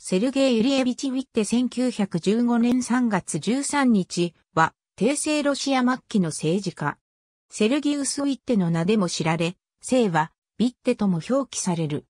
セルゲイ・ユリエビチ・ウィッテ1915年3月13日は、帝政ロシア末期の政治家。セルギウス・ウィッテの名でも知られ、姓は、ビッテとも表記される。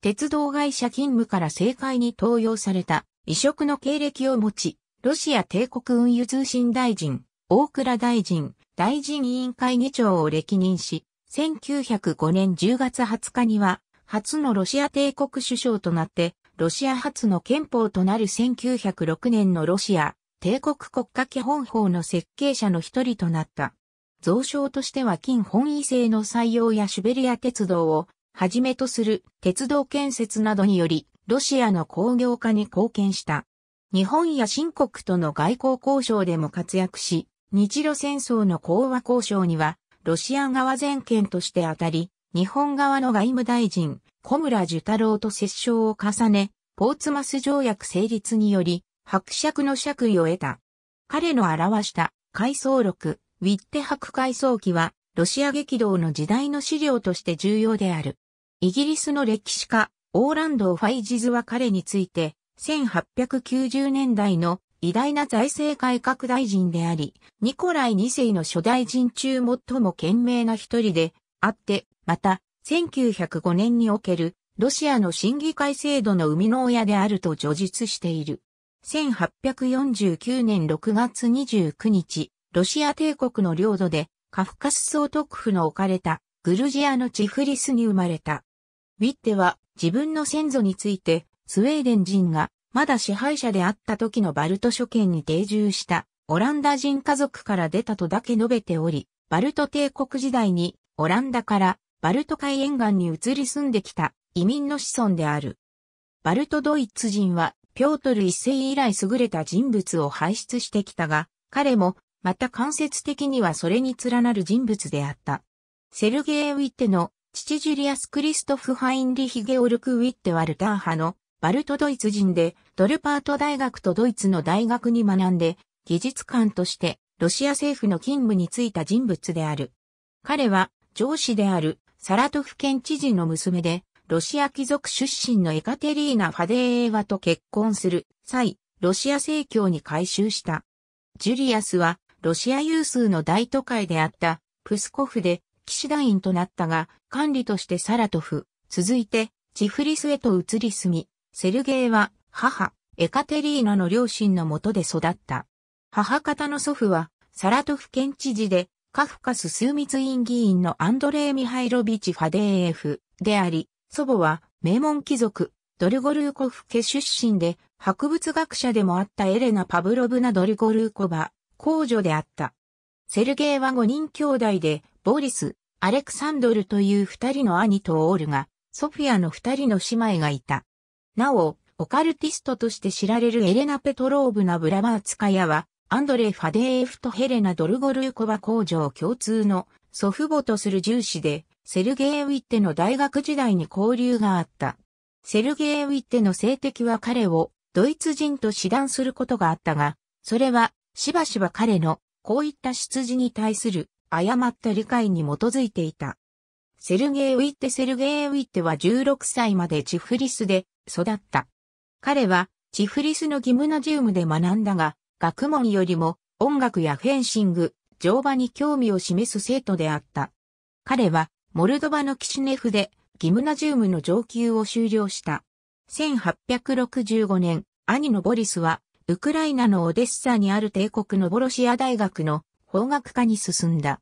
鉄道会社勤務から政界に登用された、異色の経歴を持ち、ロシア帝国運輸通信大臣、大倉大臣、大臣委員会議長を歴任し、1905年10月20日には、初のロシア帝国首相となって、ロシア初の憲法となる1906年のロシア帝国国家基本法の設計者の一人となった。増床としては金本位制の採用やシュベリア鉄道をはじめとする鉄道建設などにより、ロシアの工業化に貢献した。日本や新国との外交交渉でも活躍し、日露戦争の講和交渉には、ロシア側全権として当たり、日本側の外務大臣、小村寿太郎と折衝を重ね、ポーツマス条約成立により、伯爵の爵位を得た。彼の表した回想録、ウィッテ伯回想記は、ロシア激動の時代の資料として重要である。イギリスの歴史家、オーランド・ファイジズは彼について、1890年代の偉大な財政改革大臣であり、ニコライ2世の初大臣中最も賢明な一人であって、また、1905年におけるロシアの審議会制度の生みの親であると叙述している。1849年6月29日、ロシア帝国の領土でカフカス総督府の置かれたグルジアのチフリスに生まれた。ウィッテは自分の先祖についてスウェーデン人がまだ支配者であった時のバルト諸県に定住したオランダ人家族から出たとだけ述べており、バルト帝国時代にオランダからバルト海沿岸に移り住んできた移民の子孫である。バルトドイツ人は、ピョートル一世以来優れた人物を輩出してきたが、彼も、また間接的にはそれに連なる人物であった。セルゲイ・ウィッテの父ジュリアス・クリストフ・ハインリヒ・ゲオルク・ウィッテ・ワルター派のバルトドイツ人で、ドルパート大学とドイツの大学に学んで、技術官としてロシア政府の勤務に就いた人物である。彼は上司であるサラトフ県知事の娘で、ロシア貴族出身のエカテリーナ・ファデーエワと結婚する際、ロシア正教に改修した。ジュリアスは、ロシア有数の大都会であった、プスコフで、騎士団員となったが、管理としてサラトフ、続いて、チフリスへと移り住み、セルゲイは、母、エカテリーナの両親のもとで育った。母方の祖父は、サラトフ県知事で、カフカス枢密院議員のアンドレイ・ミハイロビチ・ファデーエフであり、祖母は名門貴族、ドルゴルーコフ家出身で、博物学者でもあったエレナ・パブロブナ・ドルゴルーコバ、公女であった。セルゲイは5人兄弟で、ボリス、アレクサンドルという2人の兄とオールが、ソフィアの2人の姉妹がいた。なお、オカルティストとして知られるエレナ・ペトローブナ・ブラバーツカヤは、アンドレ・ファデーエフとヘレナ・ドルゴルーコバ工場共通の祖父母とする重視で、セルゲイ・ウィッテの大学時代に交流があった。セルゲイ・ウィッテの性的は彼をドイツ人と死断することがあったが、それはしばしば彼のこういった出自に対する誤った理解に基づいていた。セルゲイ・ウィッテセルゲイ・ウィッテは16歳までチフリスで育った。彼はチフリスのギムナジウムで学んだが、学問よりも音楽やフェンシング、乗馬に興味を示す生徒であった。彼は、モルドバのキシネフで、ギムナジウムの上級を修了した。1865年、兄のボリスは、ウクライナのオデッサにある帝国のボロシア大学の法学科に進んだ。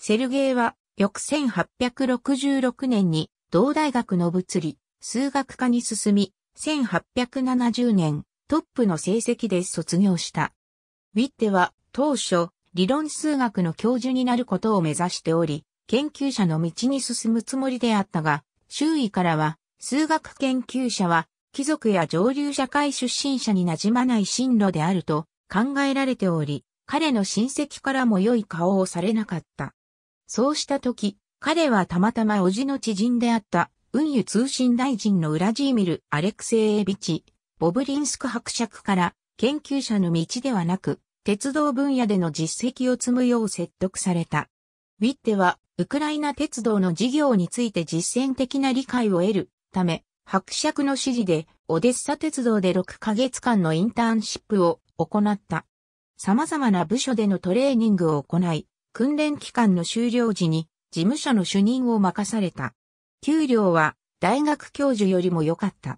セルゲイは、翌1866年に、同大学の物理、数学科に進み、1870年、トップの成績で卒業した。ウィッテは当初理論数学の教授になることを目指しており、研究者の道に進むつもりであったが、周囲からは数学研究者は貴族や上流社会出身者になじまない進路であると考えられており、彼の親戚からも良い顔をされなかった。そうした時、彼はたまたま叔父の知人であった、運輸通信大臣のウラジーミル・アレクセイエビチ、ボブリンスク伯爵から、研究者の道ではなく、鉄道分野での実績を積むよう説得された。ウィッテは、ウクライナ鉄道の事業について実践的な理解を得るため、伯爵の指示で、オデッサ鉄道で6ヶ月間のインターンシップを行った。様々な部署でのトレーニングを行い、訓練期間の終了時に事務所の主任を任された。給料は大学教授よりも良かった。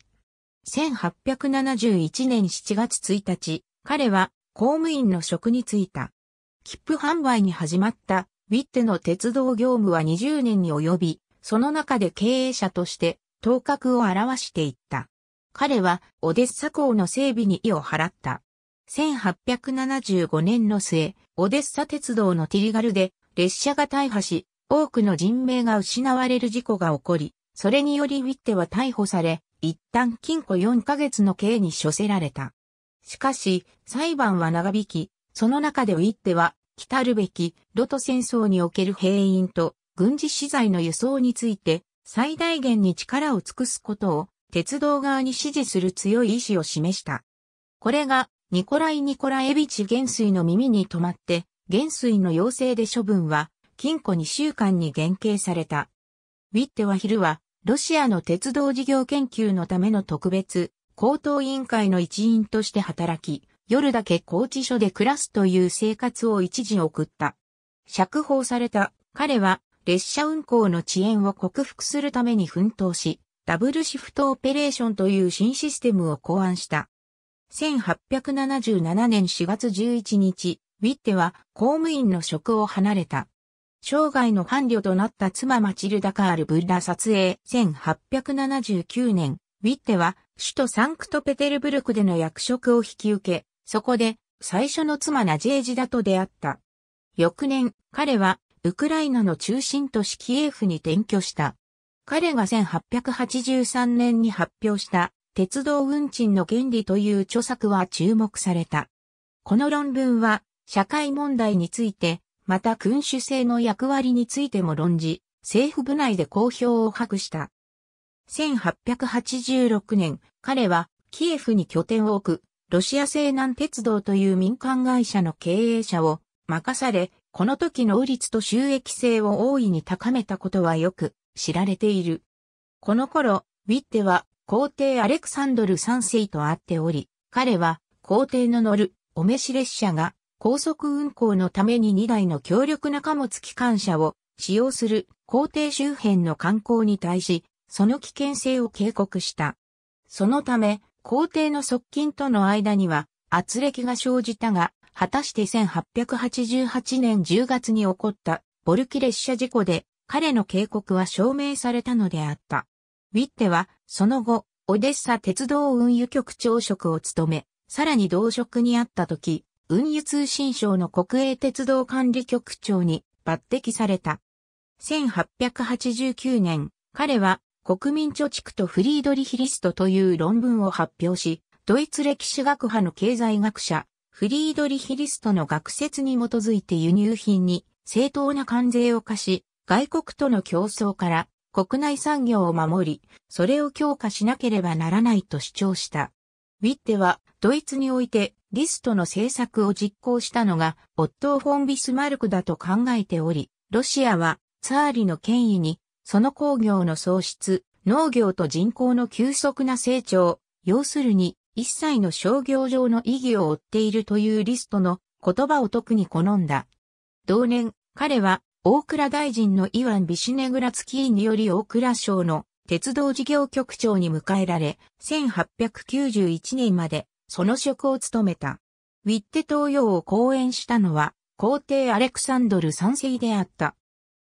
1871年7月1日、彼は公務員の職に就いた。切符販売に始まったウィッテの鉄道業務は20年に及び、その中で経営者として頭角を現していった。彼はオデッサ港の整備に意を払った。1875年の末、オデッサ鉄道のティリガルで列車が大破し、多くの人命が失われる事故が起こり、それによりウィッテは逮捕され、一旦禁錮4ヶ月の刑に処せられた。しかし、裁判は長引き、その中でウィッテは、来るべき、ロト戦争における兵員と軍事資材の輸送について、最大限に力を尽くすことを、鉄道側に支持する強い意志を示した。これが、ニコライ・ニコラエビチ元帥の耳に留まって、元帥の要請で処分は、禁錮2週間に減刑された。ウィッテは昼は、ロシアの鉄道事業研究のための特別高等委員会の一員として働き、夜だけ高知所で暮らすという生活を一時送った。釈放された彼は列車運行の遅延を克服するために奮闘し、ダブルシフトオペレーションという新システムを考案した。1877年4月11日、ウィッテは公務員の職を離れた。生涯の伴侶となった妻マチルダカール・ブッラ撮影1879年、ウィッテは首都サンクトペテルブルクでの役職を引き受け、そこで最初の妻ナジェージダと出会った。翌年、彼はウクライナの中心都市キエフに転居した。彼が1883年に発表した鉄道運賃の原理という著作は注目された。この論文は社会問題について、また君主制の役割についても論じ、政府部内で公表を博した。1886年、彼はキエフに拠点を置く、ロシア西南鉄道という民間会社の経営者を任され、この時の売率と収益性を大いに高めたことはよく知られている。この頃、ウィッテは皇帝アレクサンドル3世と会っており、彼は皇帝の乗るお召し列車が高速運行のために2台の強力な貨物機関車を使用する皇帝周辺の観光に対し、その危険性を警告した。そのため、皇帝の側近との間には、圧力が生じたが、果たして1888年10月に起こったボルキ列車事故で彼の警告は証明されたのであった。ウィッテはその後、オデッサ鉄道運輸局長職を務め、さらに同職にあった時、運輸通信省の国営鉄道管理局長に抜擢された。1889年、彼は国民貯蓄とフリードリヒリストという論文を発表し、ドイツ歴史学派の経済学者、フリードリヒリストの学説に基づいて輸入品に正当な関税を課し、外国との競争から国内産業を守り、それを強化しなければならないと主張した。ウィッテはドイツにおいてリストの政策を実行したのがオットー・フォン・ビスマルクだと考えており、ロシアはツァーリの権威にその工業の創出、農業と人口の急速な成長、要するに、一切の商業上の意義を追っているというリストの言葉を特に好んだ。同年、彼は、大倉大臣のイワン・ビシネグラツキーにより大倉省の鉄道事業局長に迎えられ、1891年までその職を務めた。ウィッテ東洋を講演したのは、皇帝アレクサンドル三世であった。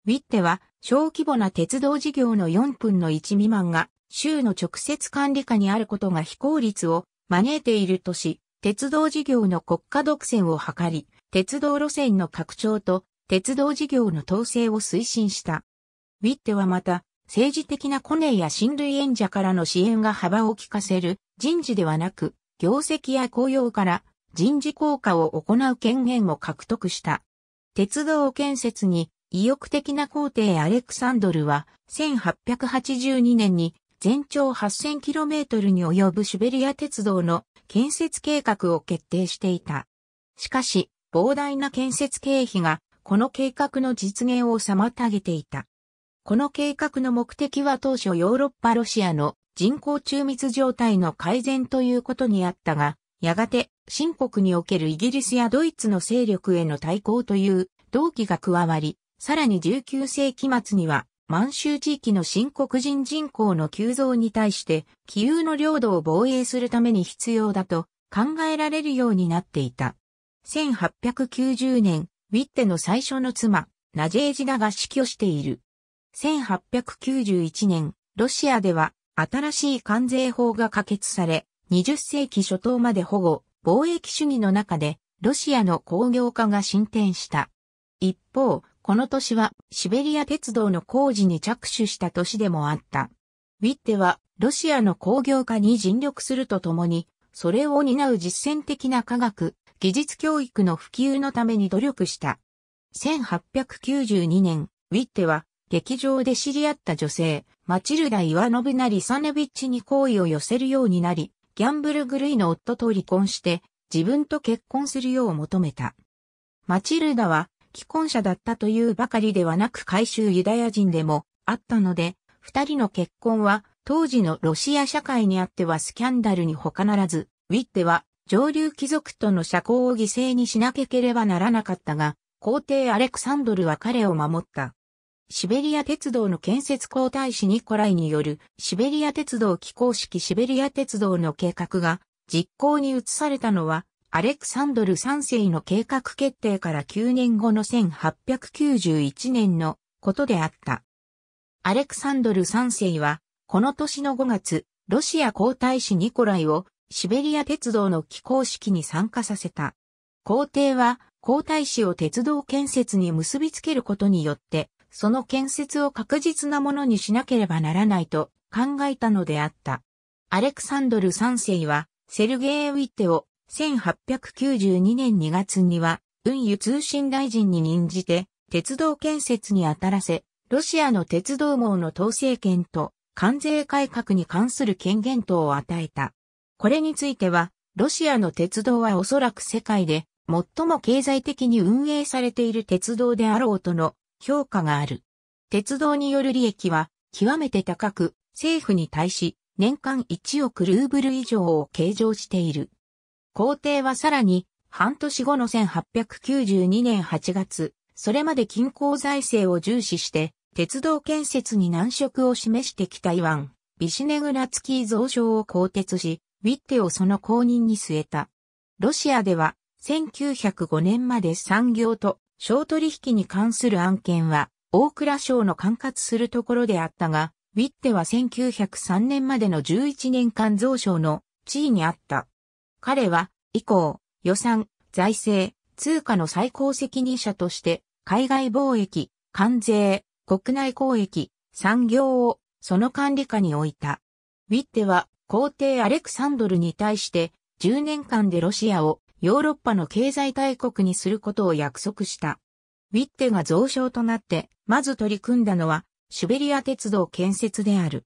ウィッテは小規模な鉄道事業の4分の1未満が州の直接管理下にあることが非効率を招いているとし、鉄道事業の国家独占を図り、鉄道路線の拡張と鉄道事業の統制を推進した。ウィッテはまた、政治的なコネや親類演者からの支援が幅を利かせる人事ではなく、業績や雇用から人事効果を行う権限を獲得した。鉄道建設に意欲的な皇帝アレクサンドルは、1882年に全長 8000km に及ぶシベリア鉄道の建設計画を決定していた。しかし、膨大な建設経費が、この計画の実現を妨げていた。この計画の目的は当初ヨーロッパロシアの人口中密状態の改善ということにあったが、やがて、新国におけるイギリスやドイツの勢力への対抗という動機が加わり、さらに19世紀末には、満州地域の新国人人口の急増に対して、気有の領土を防衛するために必要だと考えられるようになっていた。1890年、ウィッテの最初の妻、ナジェージナが死去している。1891年、ロシアでは新しい関税法が可決され、20世紀初頭まで保護、貿易主義の中で、ロシアの工業化が進展した。一方、この年はシベリア鉄道の工事に着手した年でもあった。ウィッテはロシアの工業化に尽力するとともに、それを担う実践的な科学、技術教育の普及のために努力した。1892年、ウィッテは劇場で知り合った女性、マチルダ・イワノブナ・リサネビッチに好意を寄せるようになり、ギャンブル狂いの夫と離婚して、自分と結婚するよう求めた。マチルダは既婚者だったというばかりではなく改宗ユダヤ人でもあったので、二人の結婚は当時のロシア社会にあってはスキャンダルに他ならず、ウィッテは上流貴族との社交を犠牲にしなければならなかったが、皇帝アレクサンドルは彼を守った。シベリア鉄道の建設皇太子ニコライによるシベリア鉄道起工式シベリア鉄道の計画が実行に移されたのはアレクサンドル3世の計画決定から9年後の1891年のことであった。アレクサンドル3世は、この年の5月、ロシア皇太子ニコライをシベリア鉄道の起工式に参加させた。皇帝は皇太子を鉄道建設に結びつけることによって、その建設を確実なものにしなければならないと考えたのであった。アレクサンドル3世は、セルゲイ・ウィッテを1892年2月には、運輸通信大臣に任じて、鉄道建設にあたらせ、ロシアの鉄道網の統制権と関税改革に関する権限等を与えた。これについては、ロシアの鉄道はおそらく世界で最も経済的に運営されている鉄道であろうとの評価がある。鉄道による利益は極めて高く、政府に対し年間1億ルーブル以上を計上している。皇帝はさらに、半年後の1892年8月、それまで均衡財政を重視して、鉄道建設に難色を示してきたイワン、ビシネグラツキー増床を更迭し、ウィッテをその後任に据えた。ロシアでは、1905年まで産業と商取引に関する案件は、大蔵省の管轄するところであったが、ウィッテは1903年までの11年間増床の地位にあった。彼は、以降、予算、財政、通貨の最高責任者として、海外貿易、関税、国内交易、産業を、その管理下に置いた。ウィッテは、皇帝アレクサンドルに対して、10年間でロシアをヨーロッパの経済大国にすることを約束した。ウィッテが増床となって、まず取り組んだのは、シベリア鉄道建設である。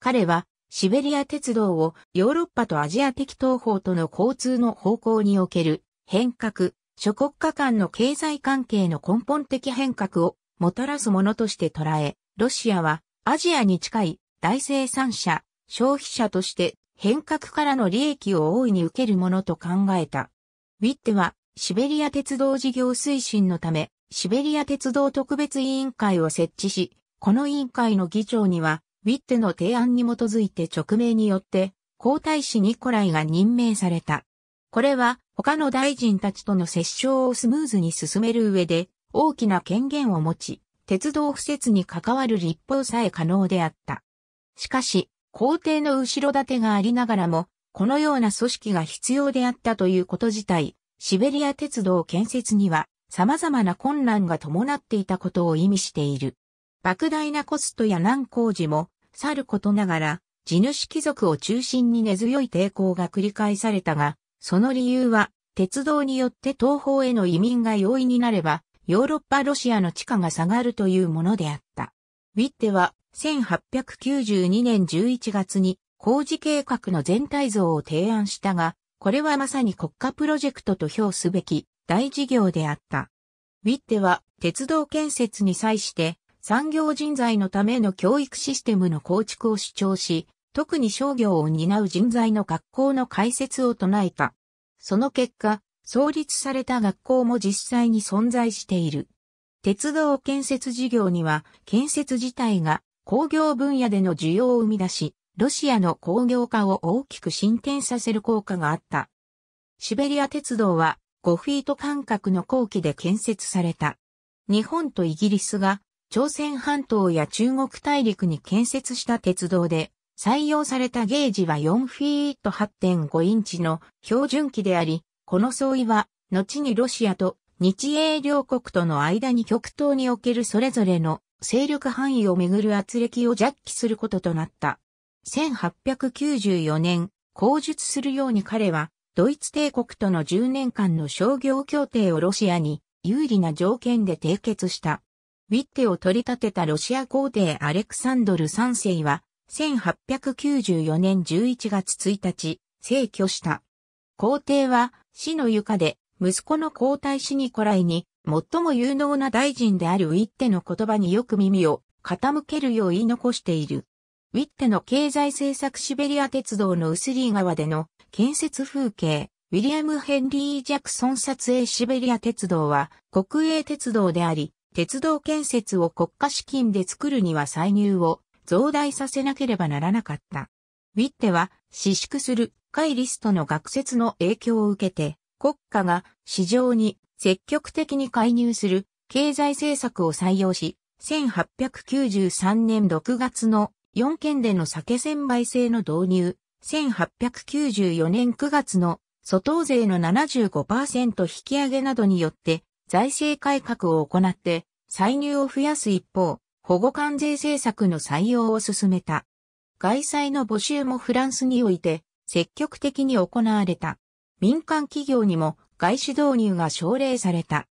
彼は、シベリア鉄道をヨーロッパとアジア的東方との交通の方向における変革、諸国家間の経済関係の根本的変革をもたらすものとして捉え、ロシアはアジアに近い大生産者、消費者として変革からの利益を大いに受けるものと考えた。ウィッテはシベリア鉄道事業推進のため、シベリア鉄道特別委員会を設置し、この委員会の議長には、ウィッテの提案に基づいて直命によって、皇太子ニコライが任命された。これは他の大臣たちとの折衝をスムーズに進める上で大きな権限を持ち、鉄道敷設に関わる立法さえ可能であった。しかし、皇帝の後ろ盾がありながらも、このような組織が必要であったということ自体、シベリア鉄道建設には様々な困難が伴っていたことを意味している。莫大なコストや難工事も去ることながら、地主貴族を中心に根強い抵抗が繰り返されたが、その理由は、鉄道によって東方への移民が容易になれば、ヨーロッパロシアの地価が下がるというものであった。ウィッテは、1892年11月に工事計画の全体像を提案したが、これはまさに国家プロジェクトと評すべき大事業であった。ウィッテは鉄道建設に際して産業人材のための教育システムの構築を主張し、特に商業を担う人材の学校の開設を唱えた。その結果、創立された学校も実際に存在している。鉄道建設事業には、建設自体が工業分野での需要を生み出し、ロシアの工業化を大きく進展させる効果があった。シベリア鉄道は5フィート間隔の後期で建設された。日本とイギリスが朝鮮半島や中国大陸に建設した鉄道で、採用されたゲージは4フィート8.5インチの標準機であり、この相違は、後にロシアと日英両国との間に極東におけるそれぞれの勢力範囲をめぐる圧力を弱気することとなった。1894年、口述するように彼は、ドイツ帝国との10年間の商業協定をロシアに有利な条件で締結した。ウィッテを取り立てたロシア皇帝アレクサンドル3世は、1894年11月1日、逝去した。皇帝は、死の床で、息子の皇太子ニコライに、最も有能な大臣であるウィッテの言葉によく耳を傾けるよう言い残している。ウィッテの経済政策シベリア鉄道のウスリー川での建設風景、ウィリアム・ヘンリー・ジャクソン撮影シベリア鉄道は国営鉄道であり、鉄道建設を国家資金で作るには歳入を増大させなければならなかった。ウィッテは、私縮する、イリストの学説の影響を受けて、国家が市場に積極的に介入する経済政策を採用し、1893年6月の4県での酒専売制の導入、1894年9月の外税の75%引き上げなどによって財政改革を行って、歳入を増やす一方、保護関税政策の採用を進めた。外債の募集もフランスにおいて積極的に行われた。民間企業にも外資導入が奨励された。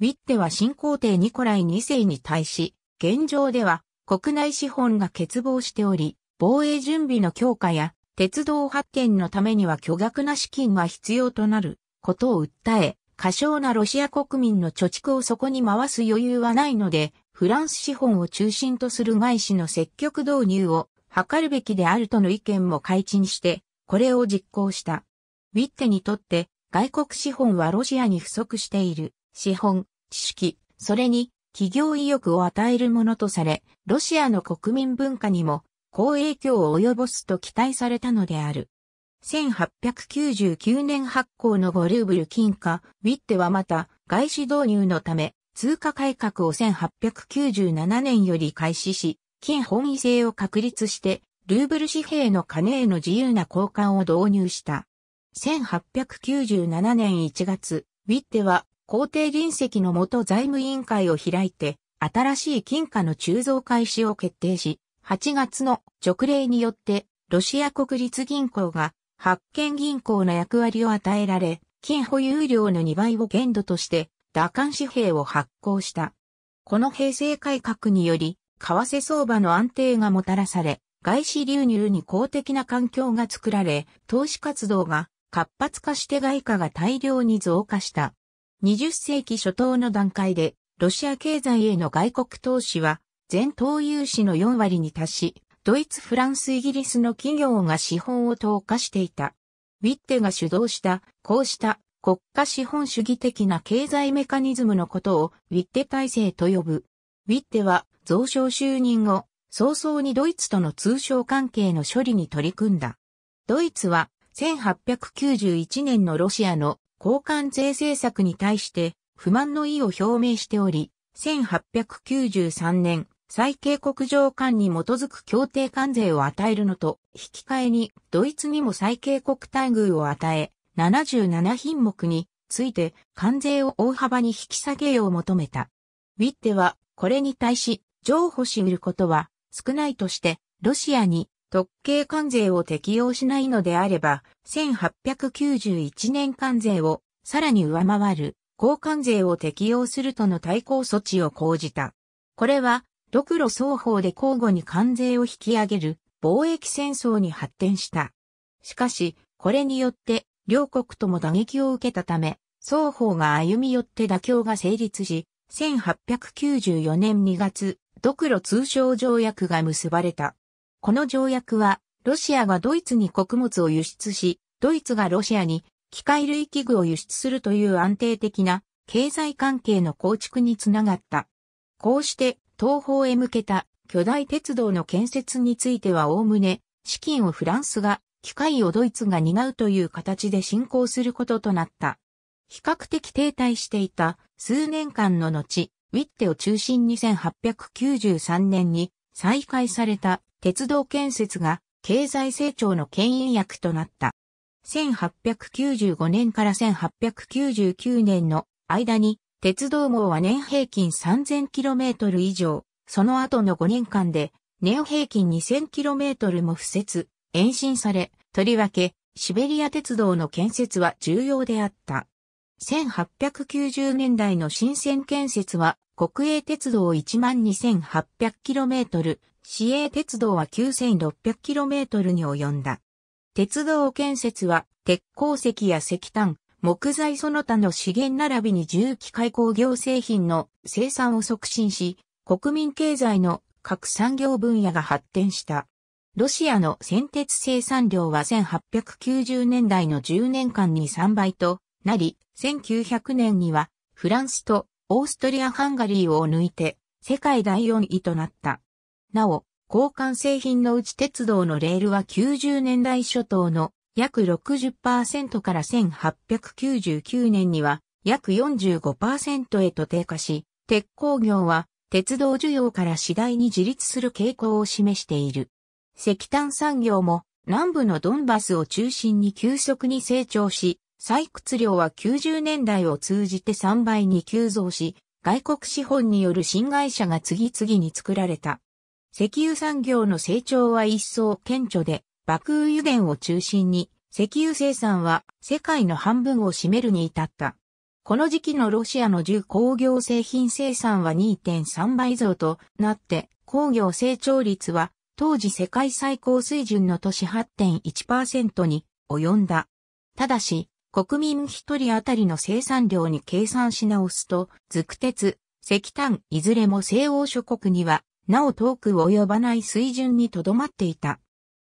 ウィッテは新皇帝ニコライ2世に対し、現状では国内資本が欠乏しており、防衛準備の強化や鉄道発展のためには巨額な資金が必要となることを訴え、過小なロシア国民の貯蓄をそこに回す余裕はないので、フランス資本を中心とする外資の積極導入を図るべきであるとの意見も開陳して、これを実行した。ウィッテにとって外国資本はロシアに不足している資本、知識、それに企業意欲を与えるものとされ、ロシアの国民文化にも好影響を及ぼすと期待されたのである。1899年発行の5ルーブル金貨、ウィッテはまた、外資導入のため、通貨改革を1897年より開始し、金本位制を確立して、ルーブル紙幣の金への自由な交換を導入した。1897年1月、ウィッテは皇帝臨席の元財務委員会を開いて、新しい金貨の鋳造開始を決定し、8月の直令によって、ロシア国立銀行が発見銀行の役割を与えられ、金保有量の2倍を限度として、打艦紙幣を発行した。この平成改革により、為替相場の安定がもたらされ、外資流入に公的な環境が作られ、投資活動が活発化して外貨が大量に増加した。20世紀初頭の段階で、ロシア経済への外国投資は、全投融資の4割に達し、ドイツ、フランス、イギリスの企業が資本を投下していた。ウィッテが主導した、こうした国家資本主義的な経済メカニズムのことをウィッテ体制と呼ぶ。ウィッテは増床就任後、早々にドイツとの通商関係の処理に取り組んだ。ドイツは1891年のロシアの交換税政策に対して不満の意を表明しており、1893年最恵国上官に基づく協定関税を与えるのと、引き換えにドイツにも最恵国待遇を与え、77品目について関税を大幅に引き下げを求めた。ウィッテはこれに対し、譲歩し得ることは少ないとして、ロシアに特恵関税を適用しないのであれば、1891年関税をさらに上回る高関税を適用するとの対抗措置を講じた。これは独路双方で交互に関税を引き上げる貿易戦争に発展した。しかし、これによって両国とも打撃を受けたため、双方が歩み寄って妥協が成立し、1894年2月、独路通商条約が結ばれた。この条約は、ロシアがドイツに穀物を輸出し、ドイツがロシアに機械類器具を輸出するという安定的な経済関係の構築につながった。こうして東方へ向けた巨大鉄道の建設については概ね、資金をフランスが、機械をドイツが担うという形で進行することとなった。比較的停滞していた数年間の後、ウィッテを中心に1893年に再開された鉄道建設が経済成長の牽引役となった。1895年から1899年の間に鉄道網は年平均 3000km 以上、その後の5年間で、年平均 2000km も敷設、延伸され、とりわけ、シベリア鉄道の建設は重要であった。1890年代の新線建設は、国営鉄道 12800km、市営鉄道は 9600km に及んだ。鉄道建設は、鉄鉱石や石炭、木材その他の資源並びに重機械工業製品の生産を促進し、国民経済の各産業分野が発展した。ロシアの先鉄生産量は1890年代の10年間に3倍となり、1900年にはフランスとオーストリア・ハンガリーを抜いて世界第4位となった。なお、交換製品のうち鉄道のレールは90年代初頭の約60%から1899年には約45%へと低下し、鉄鋼業は鉄道需要から次第に自立する傾向を示している。石炭産業も南部のドンバスを中心に急速に成長し、採掘量は90年代を通じて3倍に急増し、外国資本による新会社が次々に作られた。石油産業の成長は一層顕著で、爆雨油田を中心に、石油生産は世界の半分を占めるに至った。この時期のロシアの重工業製品生産は2.3倍増となって、工業成長率は当時世界最高水準の都市8.1%に及んだ。ただし、国民一人当たりの生産量に計算し直すと、続鉄、石炭いずれも西欧諸国には、なお遠く及ばない水準にとどまっていた。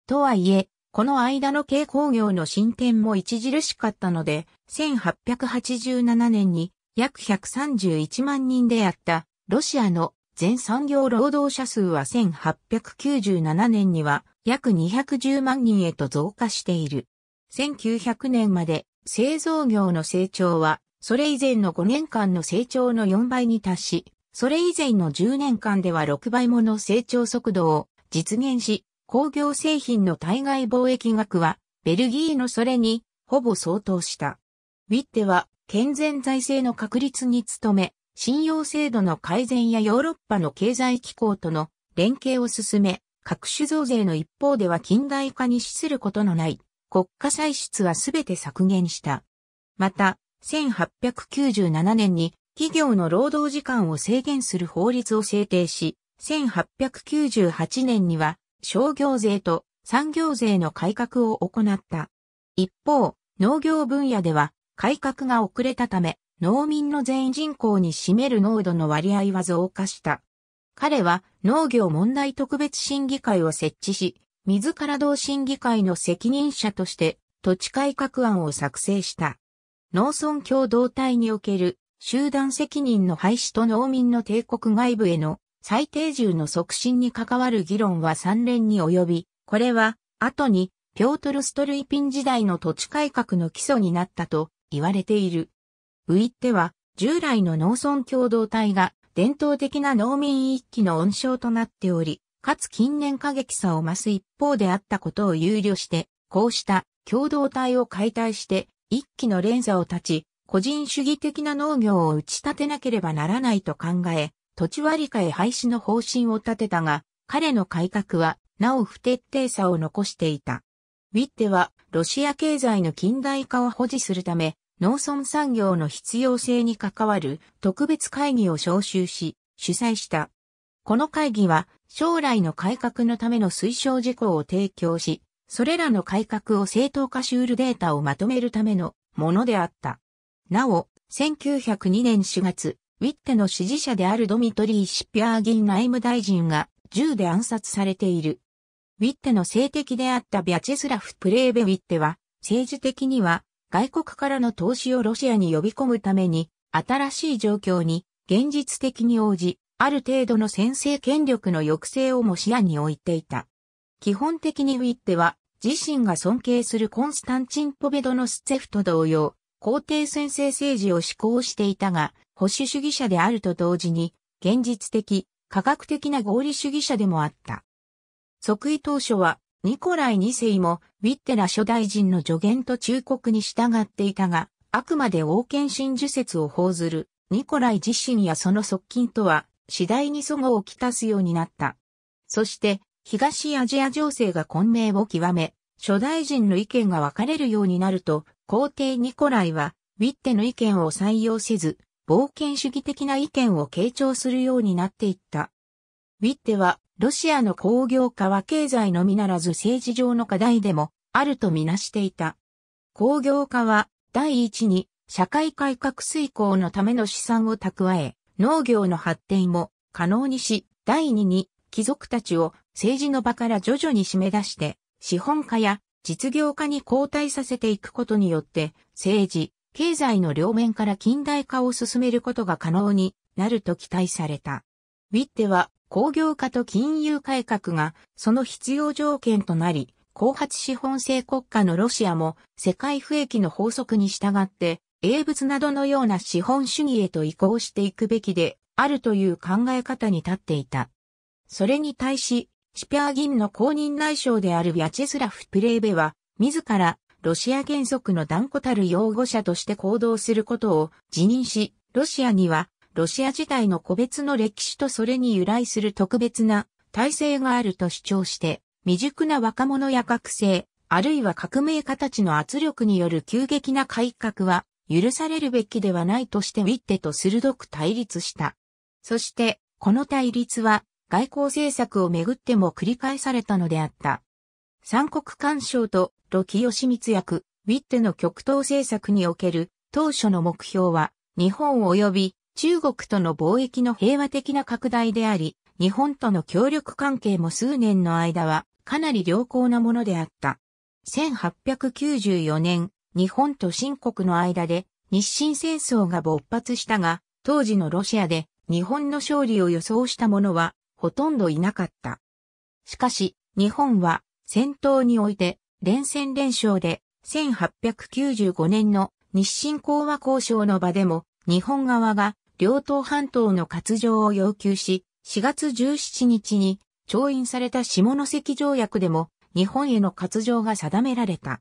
とはいえ、この間の軽工業の進展も著しかったので、1887年に約131万人であったロシアの全産業労働者数は1897年には約210万人へと増加している。1900年まで製造業の成長はそれ以前の5年間の成長の4倍に達し、それ以前の10年間では6倍もの成長速度を実現し、工業製品の対外貿易額は、ベルギーのそれに、ほぼ相当した。ウィッテは、健全財政の確立に努め、信用制度の改善やヨーロッパの経済機構との連携を進め、各種増税の一方では近代化に資することのない国家歳出はすべて削減した。また、1897年に企業の労働時間を制限する法律を制定し、1898年には商業税と産業税の改革を行った。一方、農業分野では改革が遅れたため、農民の全人口に占める濃度の割合は増加した。彼は農業問題特別審議会を設置し、自ら同審議会の責任者として土地改革案を作成した。農村共同体における集団責任の廃止と農民の帝国外部への最低重の促進に関わる議論は3連に及び、これは、後に、ピョートル・ストルイピン時代の土地改革の基礎になったと言われている。ウイっては、従来の農村共同体が伝統的な農民一揆の温床となっており、かつ近年過激さを増す一方であったことを憂慮して、こうした共同体を解体して一揆の連鎖を断ち、個人主義的な農業を打ち立てなければならないと考え、土地割り替え廃止の方針を立てたが、彼の改革は、なお不徹底さを残していた。ウィッテは、ロシア経済の近代化を保持するため、農村産業の必要性に関わる特別会議を招集し、主催した。この会議は、将来の改革のための推奨事項を提供し、それらの改革を正当化しうるデータをまとめるためのものであった。なお、1902年4月、ウィッテの支持者であるドミトリー・シピアーギン内務大臣が銃で暗殺されている。ウィッテの性敵であったビャチェスラフ・プレーベ・ウィッテは、政治的には外国からの投資をロシアに呼び込むために、新しい状況に現実的に応じ、ある程度の先制権力の抑制をも視野に置いていた。基本的にウィッテは、自身が尊敬するコンスタンチン・ポベドノスツェフと同様、皇帝先制政治を施行していたが、保守主義者であると同時に、現実的、科学的な合理主義者でもあった。即位当初は、ニコライ2世も、ウィッテラ諸大臣の助言と忠告に従っていたが、あくまで王権真珠説を報ずる、ニコライ自身やその側近とは、次第に祖語をきたすようになった。そして、東アジア情勢が混迷を極め、諸大臣の意見が分かれるようになると、皇帝ニコライは、ウィッテの意見を採用せず、冒険主義的な意見を傾聴するようになっていった。ウィッテは、ロシアの工業化は経済のみならず政治上の課題でもあるとみなしていた。工業化は、第一に、社会改革遂行のための資産を蓄え、農業の発展も可能にし、第二に、貴族たちを政治の場から徐々に締め出して、資本家や実業家に交代させていくことによって、政治、経済の両面から近代化を進めることが可能になると期待された。ウィッテは工業化と金融改革がその必要条件となり、後発資本制国家のロシアも世界不益の法則に従って英物などのような資本主義へと移行していくべきであるという考え方に立っていた。それに対し、シピアーギンの公認内相であるヴィチェスラフ・プレーベは、自らロシア原則の断固たる擁護者として行動することを辞任し、ロシアには、ロシア自体の個別の歴史とそれに由来する特別な体制があると主張して、未熟な若者や学生、あるいは革命家たちの圧力による急激な改革は許されるべきではないとしてウィッテと鋭く対立した。そして、この対立は外交政策をめぐっても繰り返されたのであった。三国干渉とヨシミツ役、ウィッテの極東政策における当初の目標は、日本及び中国との貿易の平和的な拡大であり、日本との協力関係も数年の間はかなり良好なものであった。1894年、日本と新国の間で日清戦争が勃発したが、当時のロシアで日本の勝利を予想した者はほとんどいなかった。しかし、日本は戦闘において、連戦連勝で、1895年の日清講和交渉の場でも、日本側が両党半島の割譲を要求し、4月17日に調印された下関条約でも日本への割譲が定められた。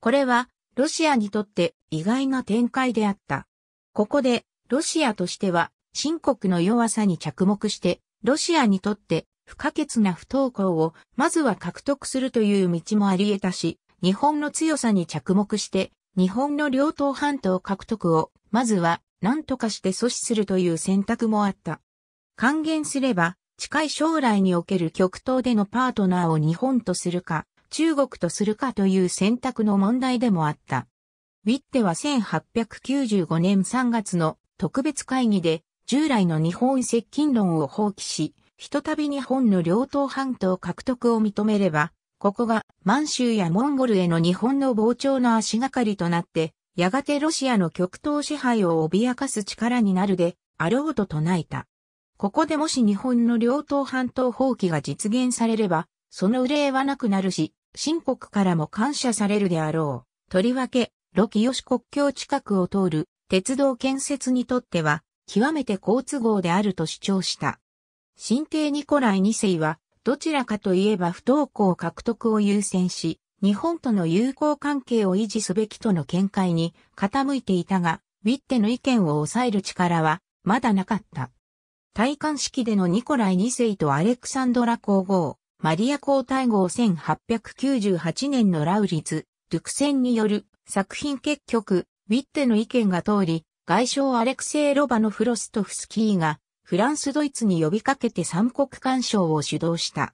これはロシアにとって意外な展開であった。ここでロシアとしては新国の弱さに着目してロシアにとって不可欠な不登校をまずは獲得するという道もあり得たし、日本の強さに着目して、日本の両党半島獲得を、まずは何とかして阻止するという選択もあった。還元すれば、近い将来における極東でのパートナーを日本とするか、中国とするかという選択の問題でもあった。ウィッテは1895年3月の特別会議で従来の日本接近論を放棄し、ひとたび日本の両党半島獲得を認めれば、ここが満州やモンゴルへの日本の膨張の足がかりとなって、やがてロシアの極東支配を脅かす力になるで、あろうと唱えた。ここでもし日本の両党半島放棄が実現されれば、その憂いはなくなるし、新国からも感謝されるであろう。とりわけ、ロキヨシ国境近くを通る鉄道建設にとっては、極めて好都合であると主張した。新帝ニコライ2世は、どちらかといえば不登校獲得を優先し、日本との友好関係を維持すべきとの見解に傾いていたが、ウィッテの意見を抑える力は、まだなかった。戴冠式でのニコライ2世とアレクサンドラ皇后、マリア皇太后1898年のラウリズ、ルクセンによる作品結局、ウィッテの意見が通り、外相アレクセイ・ロバノフロストフスキーがフランスドイツに呼びかけて三国干渉を主導した。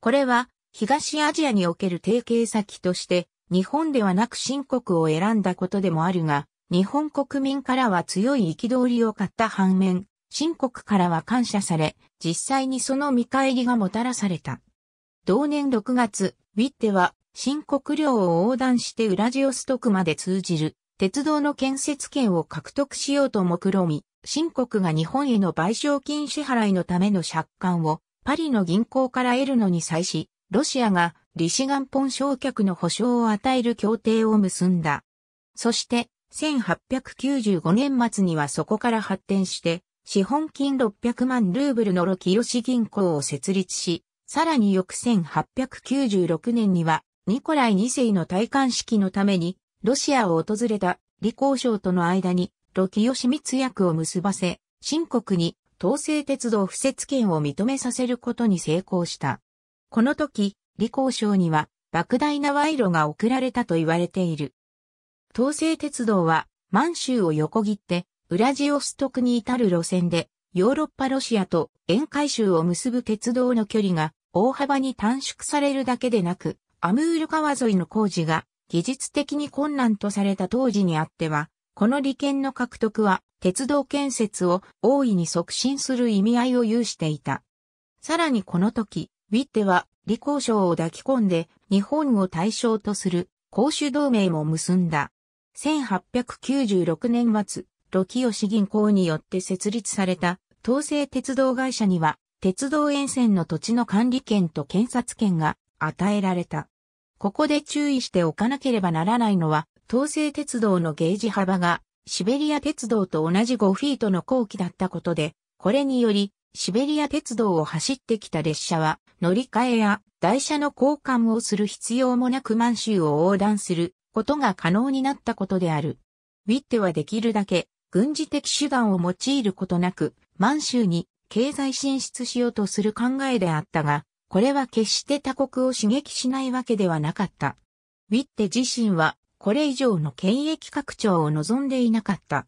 これは東アジアにおける提携先として日本ではなく新国を選んだことでもあるが、日本国民からは強い憤りを買った反面、新国からは感謝され、実際にその見返りがもたらされた。同年6月、ウィッテは新国領を横断してウラジオストクまで通じる鉄道の建設権を獲得しようと目論み、新国が日本への賠償金支払いのための借款をパリの銀行から得るのに際し、ロシアが利子元本償却の保証を与える協定を結んだ。そして、1895年末にはそこから発展して、資本金600万ルーブルのロキヨシ銀行を設立し、さらに翌1896年には、ニコライ2世の戴冠式のために、ロシアを訪れた李光省との間にと清光役を結ばせ、新国に統制鉄道不設権を認めさせることに成功した。この時、李光省には莫大な賄賂が送られたと言われている。統制鉄道は満州を横切ってウラジオストクに至る路線でヨーロッパロシアと沿海州を結ぶ鉄道の距離が大幅に短縮されるだけでなく、アムール川沿いの工事が技術的に困難とされた当時にあってはこの利権の獲得は、鉄道建設を大いに促進する意味合いを有していた。さらにこの時、ウィッテは、李口省を抱き込んで、日本を対象とする、公主同盟も結んだ。1896年末、ロキオシ銀行によって設立された、東西鉄道会社には、鉄道沿線の土地の管理権と検察権が与えられた。ここで注意しておかなければならないのは、東西鉄道のゲージ幅がシベリア鉄道と同じ5フィートの後期だったことで、これによりシベリア鉄道を走ってきた列車は乗り換えや台車の交換をする必要もなく満州を横断することが可能になったことである。ウィッテはできるだけ軍事的手段を用いることなく満州に経済進出しようとする考えであったが、これは決して他国を刺激しないわけではなかった。ウィッテ自身はこれ以上の権益拡張を望んでいなかった。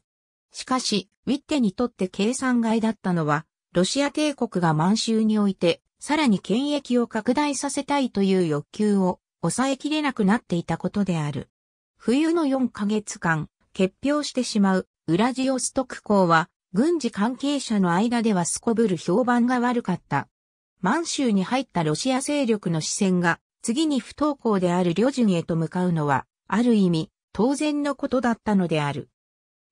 しかし、ウィッテにとって計算外だったのは、ロシア帝国が満州において、さらに権益を拡大させたいという欲求を抑えきれなくなっていたことである。冬の4ヶ月間、結氷してしまうウラジオストク港は、軍事関係者の間ではすこぶる評判が悪かった。満州に入ったロシア勢力の視線が、次に不登校である旅順へと向かうのは、ある意味、当然のことだったのである。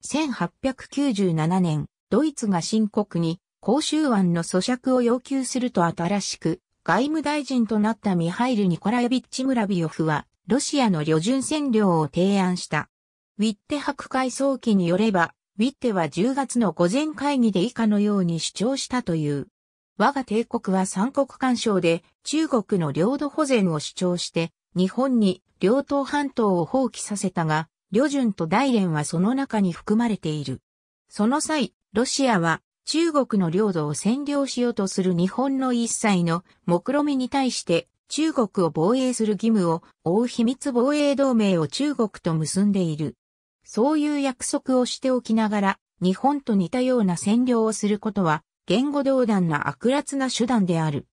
1897年、ドイツが深刻に公衆案の咀嚼を要求すると新しく外務大臣となったミハイル・ニコライビッチ・ムラビオフはロシアの旅順占領を提案した。ウィッテ博会早期によれば、ウィッテは10月の午前会議で以下のように主張したという。我が帝国は三国干渉で中国の領土保全を主張して日本に両党半島を放棄させたが、旅順と大連はその中に含まれている。その際、ロシアは中国の領土を占領しようとする日本の一切の目論見に対して中国を防衛する義務を追う秘密防衛同盟を中国と結んでいる。そういう約束をしておきながら、日本と似たような占領をすることは、言語道断な悪辣な手段である。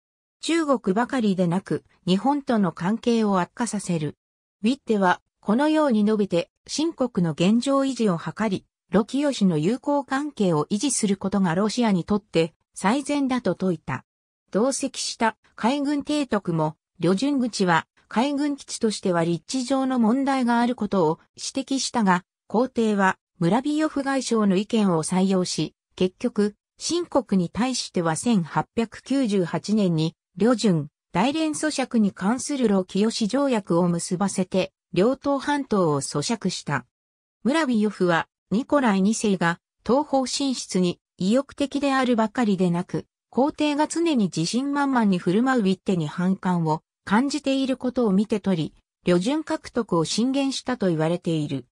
中国ばかりでなく、日本との関係を悪化させる。ウィッテは、このように述べて、新国の現状維持を図り、ロキヨシの友好関係を維持することがロシアにとって最善だと説いた。同席した海軍提督も、旅順口は海軍基地としては立地上の問題があることを指摘したが、皇帝は村ビヨフ外相の意見を採用し、結局、新国に対しては1898年に両順、大連租借に関する老清条約を結ばせて、両党半島を租借した。村ビヨフは、ニコライ2世が、東方進出に意欲的であるばかりでなく、皇帝が常に自信満々に振る舞うウィッテに反感を感じていることを見て取り、旅順獲得を進言したと言われている。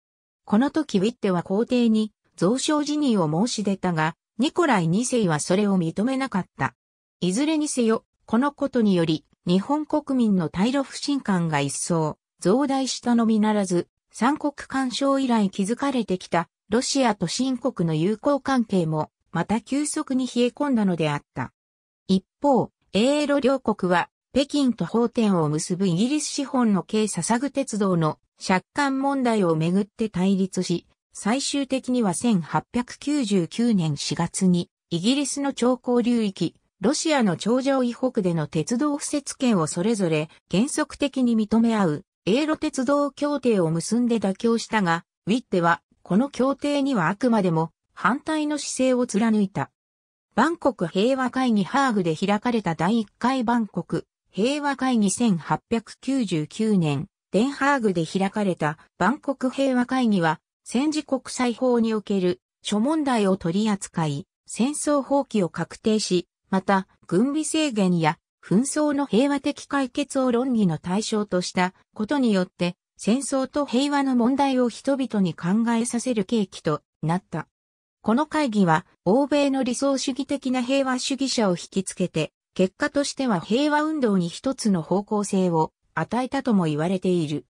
この時ウィッテは皇帝に増床辞任を申し出たが、ニコライ2世はそれを認めなかった。いずれにせよ、このことにより、日本国民の対露不信感が一層、増大したのみならず、三国干渉以来築かれてきた、ロシアと新国の友好関係も、また急速に冷え込んだのであった。一方、英露両国は、北京と法典を結ぶイギリス資本の軽捧ぐ鉄道の借款問題をめぐって対立し、最終的には1899年4月にイギリスの長高流域ロシアの頂上以北での鉄道敷設権をそれぞれ原則的に認め合う、英路鉄道協定を結んで妥協したが、ウィッテは、この協定にはあくまでも反対の姿勢を貫いた。バンコク平和会議ハーグで開かれた第1回バンコク平和会議1899年、デンハーグで開かれたバンコク平和会議は、戦時国際法における諸問題を取り扱い、戦争放棄を確定し、また、軍備制限や紛争の平和的解決を論議の対象としたことによって、戦争と平和の問題を人々に考えさせる契機となった。この会議は、欧米の理想主義的な平和主義者を引きつけて、結果としては平和運動に一つの方向性を与えたとも言われている。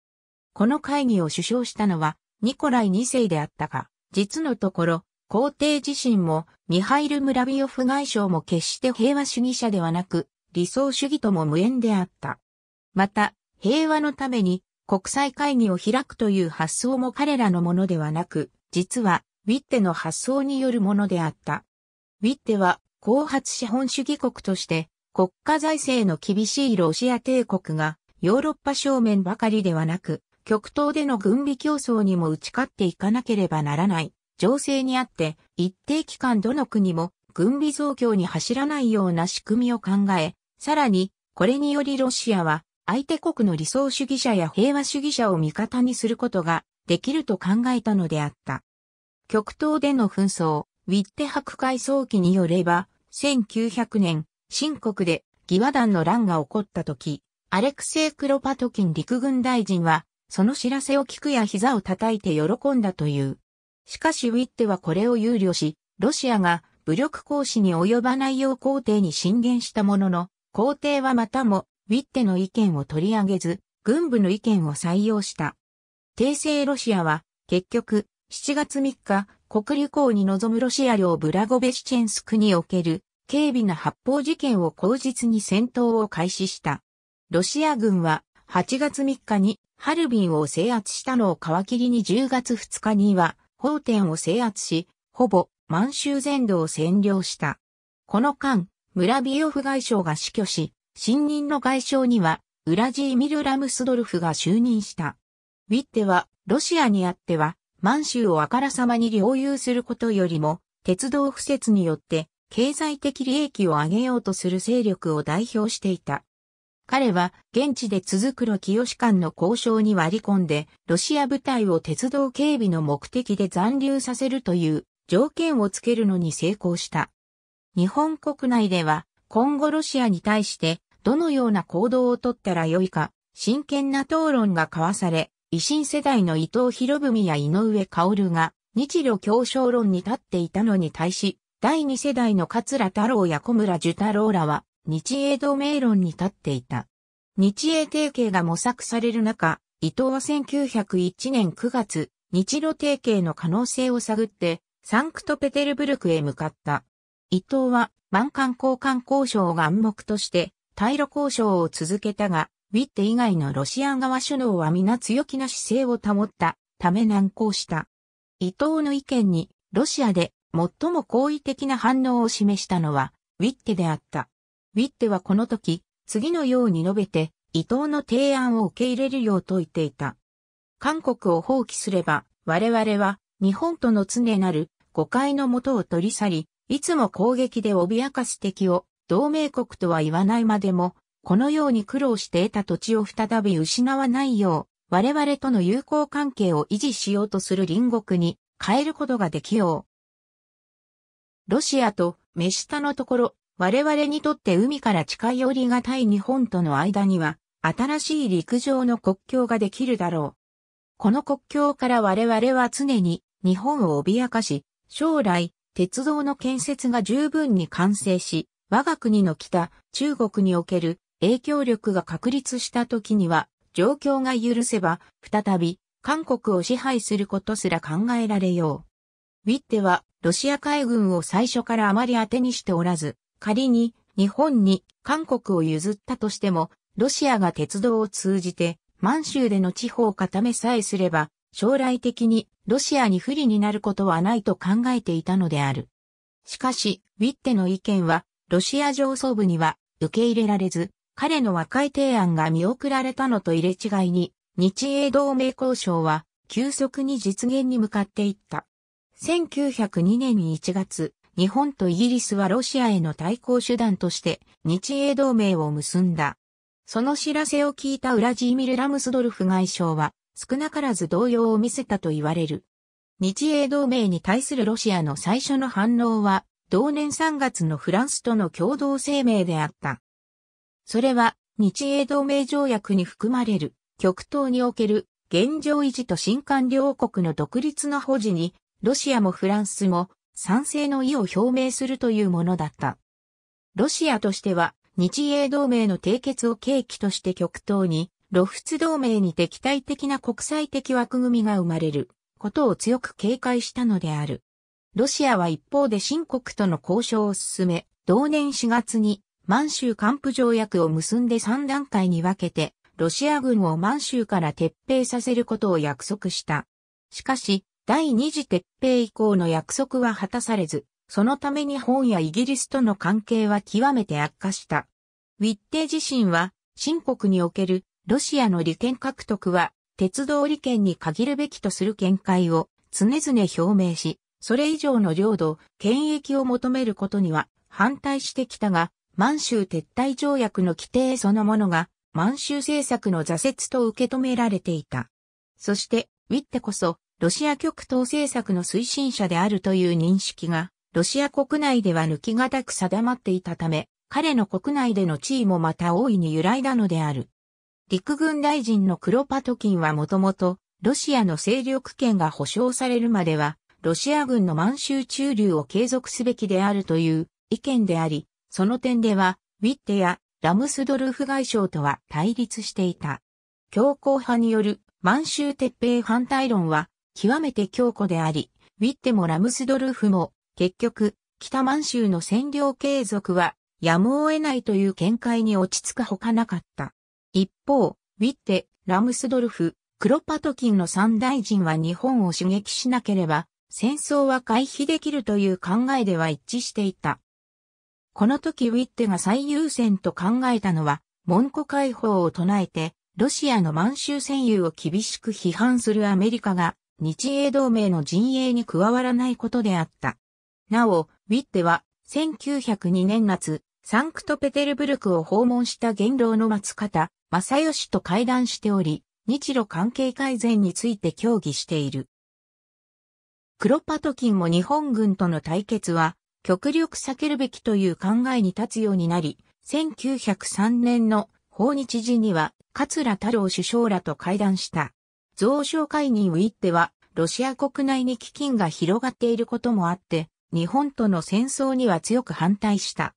この会議を主張したのは、ニコライ2世であったが、実のところ、皇帝自身もミハイル・ムラビオフ外相も決して平和主義者ではなく、理想主義とも無縁であった。また、平和のために国際会議を開くという発想も彼らのものではなく、実は、ウィッテの発想によるものであった。ウィッテは、後発資本主義国として、国家財政の厳しいロシア帝国が、ヨーロッパ正面ばかりではなく、極東での軍備競争にも打ち勝っていかなければならない情勢にあって、一定期間どの国も軍備増強に走らないような仕組みを考え、さらに、これによりロシアは、相手国の理想主義者や平和主義者を味方にすることができると考えたのであった。極東での紛争、ウィッテ博海早期によれば、1900年、新国で義和団の乱が起こった時、アレクセイ・クロパトキン陸軍大臣は、その知らせを聞くや膝を叩いて喜んだという。しかしウィッテはこれを憂慮し、ロシアが武力行使に及ばないよう皇帝に進言したものの、皇帝はまたもウィッテの意見を取り上げず、軍部の意見を採用した。帝政ロシアは結局7月3日、国旅行に臨むロシア領ブラゴベシチェンスクにおける警備な発砲事件を口実に戦闘を開始した。ロシア軍は8月3日にハルビンを制圧したのを皮切りに10月2日には奉天を制圧し、ほぼ満州全土を占領した。この間、村ビオフ外相が死去し、新任の外相には、ウラジーミル・ラムスドルフが就任した。ウィッテは、ロシアにあっては、満州をあからさまに領有することよりも、鉄道敷設によって、経済的利益を上げようとする勢力を代表していた。彼は現地で続くロ清官の交渉に割り込んで、ロシア部隊を鉄道警備の目的で残留させるという条件をつけるのに成功した。日本国内では今後ロシアに対してどのような行動をとったらよいか、真剣な討論が交わされ、維新世代の伊藤博文や井上薫が日露協商論に立っていたのに対し、第二世代の桂太郎や小村寿太郎らは、日英同盟論に立っていた。日英提携が模索される中、伊藤は1901年9月、日露提携の可能性を探って、サンクトペテルブルクへ向かった。伊藤は、満艦交換交渉を暗黙として、対露交渉を続けたが、ウィッテ以外のロシア側首脳は皆強気な姿勢を保ったため難航した。伊藤の意見に、ロシアで最も好意的な反応を示したのは、ウィッテであった。ウィッテはこの時、次のように述べて、伊藤の提案を受け入れるようと言っていた。韓国を放棄すれば、我々は日本との常なる誤解のもとを取り去り、いつも攻撃で脅かす敵を同盟国とは言わないまでも、このように苦労して得た土地を再び失わないよう、我々との友好関係を維持しようとする隣国に変えることができよう。ロシアと目下のところ我々にとって海から近寄りがたい日本との間には、新しい陸上の国境ができるだろう。この国境から我々は常に日本を脅かし、将来、鉄道の建設が十分に完成し、我が国の北、中国における影響力が確立した時には、状況が許せば、再び、韓国を支配することすら考えられよう。ウィッテは、ロシア海軍を最初からあまり当てにしておらず、仮に日本に韓国を譲ったとしても、ロシアが鉄道を通じて満州での地方固めさえすれば、将来的にロシアに不利になることはないと考えていたのである。しかし、ウィッテの意見は、ロシア上層部には受け入れられず、彼の和解提案が見送られたのと入れ違いに、日英同盟交渉は急速に実現に向かっていった。1902年1月、日本とイギリスはロシアへの対抗手段として日英同盟を結んだ。その知らせを聞いたウラジーミル・ラムスドルフ外相は少なからず動揺を見せたと言われる。日英同盟に対するロシアの最初の反応は同年3月のフランスとの共同声明であった。それは日英同盟条約に含まれる極東における現状維持と新韓両国の独立の保持にロシアもフランスも賛成の意を表明するというものだった。ロシアとしては日英同盟の締結を契機として極東に、露仏同盟に敵対的な国際的枠組みが生まれることを強く警戒したのである。ロシアは一方で新国との交渉を進め、同年4月に満州幹部条約を結んで3段階に分けて、ロシア軍を満州から撤兵させることを約束した。しかし、第二次鉄平以降の約束は果たされず、そのため日本やイギリスとの関係は極めて悪化した。ウィッテ自身は、新国におけるロシアの利権獲得は、鉄道利権に限るべきとする見解を常々表明し、それ以上の領土、権益を求めることには反対してきたが、満州撤退条約の規定そのものが満州政策の挫折と受け止められていた。そして、ウィッテこそロシア極東政策の推進者であるという認識が、ロシア国内では抜きがたく定まっていたため、彼の国内での地位もまた大いに揺らいだのである。陸軍大臣のクロパトキンはもともと、ロシアの勢力圏が保障されるまでは、ロシア軍の満州駐留を継続すべきであるという意見であり、その点では、ウィッテやラムスドルフ外相とは対立していた。強硬派による満州撤兵反対論は、極めて強固であり、ウィッテもラムスドルフも、結局、北満州の占領継続は、やむを得ないという見解に落ち着くほかなかった。一方、ウィッテ、ラムスドルフ、クロパトキンの三大臣は日本を刺激しなければ、戦争は回避できるという考えでは一致していた。この時ウィッテが最優先と考えたのは、文庫解放を唱えて、ロシアの満州占有を厳しく批判するアメリカが、日英同盟の陣営に加わらないことであった。なお、ウィッテは1902年夏、サンクトペテルブルクを訪問した元老の松方、正義と会談しており、日露関係改善について協議している。クロパトキンも日本軍との対決は、極力避けるべきという考えに立つようになり、1903年の訪日時には、桂太郎首相らと会談した。増殖会にウィッテは、ロシア国内に基金が広がっていることもあって、日本との戦争には強く反対した。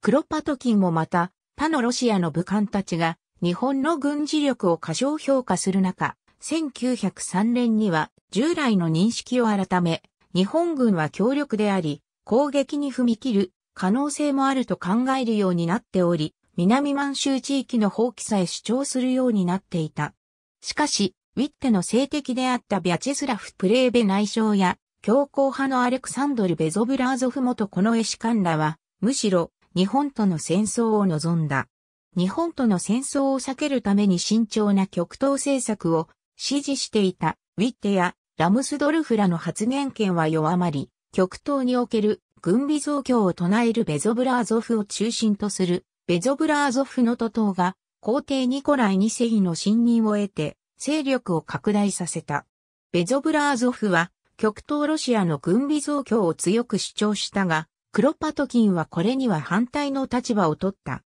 クロパトキンもまた、他のロシアの武官たちが、日本の軍事力を過小評価する中、1903年には従来の認識を改め、日本軍は強力であり、攻撃に踏み切る可能性もあると考えるようになっており、南満州地域の放棄さえ主張するようになっていた。しかし、ウィッテの政敵であったビャチスラフ・プレーベ内相や、強硬派のアレクサンドル・ベゾブラーゾフ元この絵カ官らは、むしろ、日本との戦争を望んだ。日本との戦争を避けるために慎重な極東政策を支持していたウィッテやラムスドルフらの発言権は弱まり、極東における軍備増強を唱えるベゾブラーゾフを中心とするベゾブラーゾフの徒党が皇帝ニコライ二世の信任を得て勢力を拡大させた。ベゾブラーゾフは極東ロシアの軍備増強を強く主張したが、クロパトキンはこれには反対の立場を取った。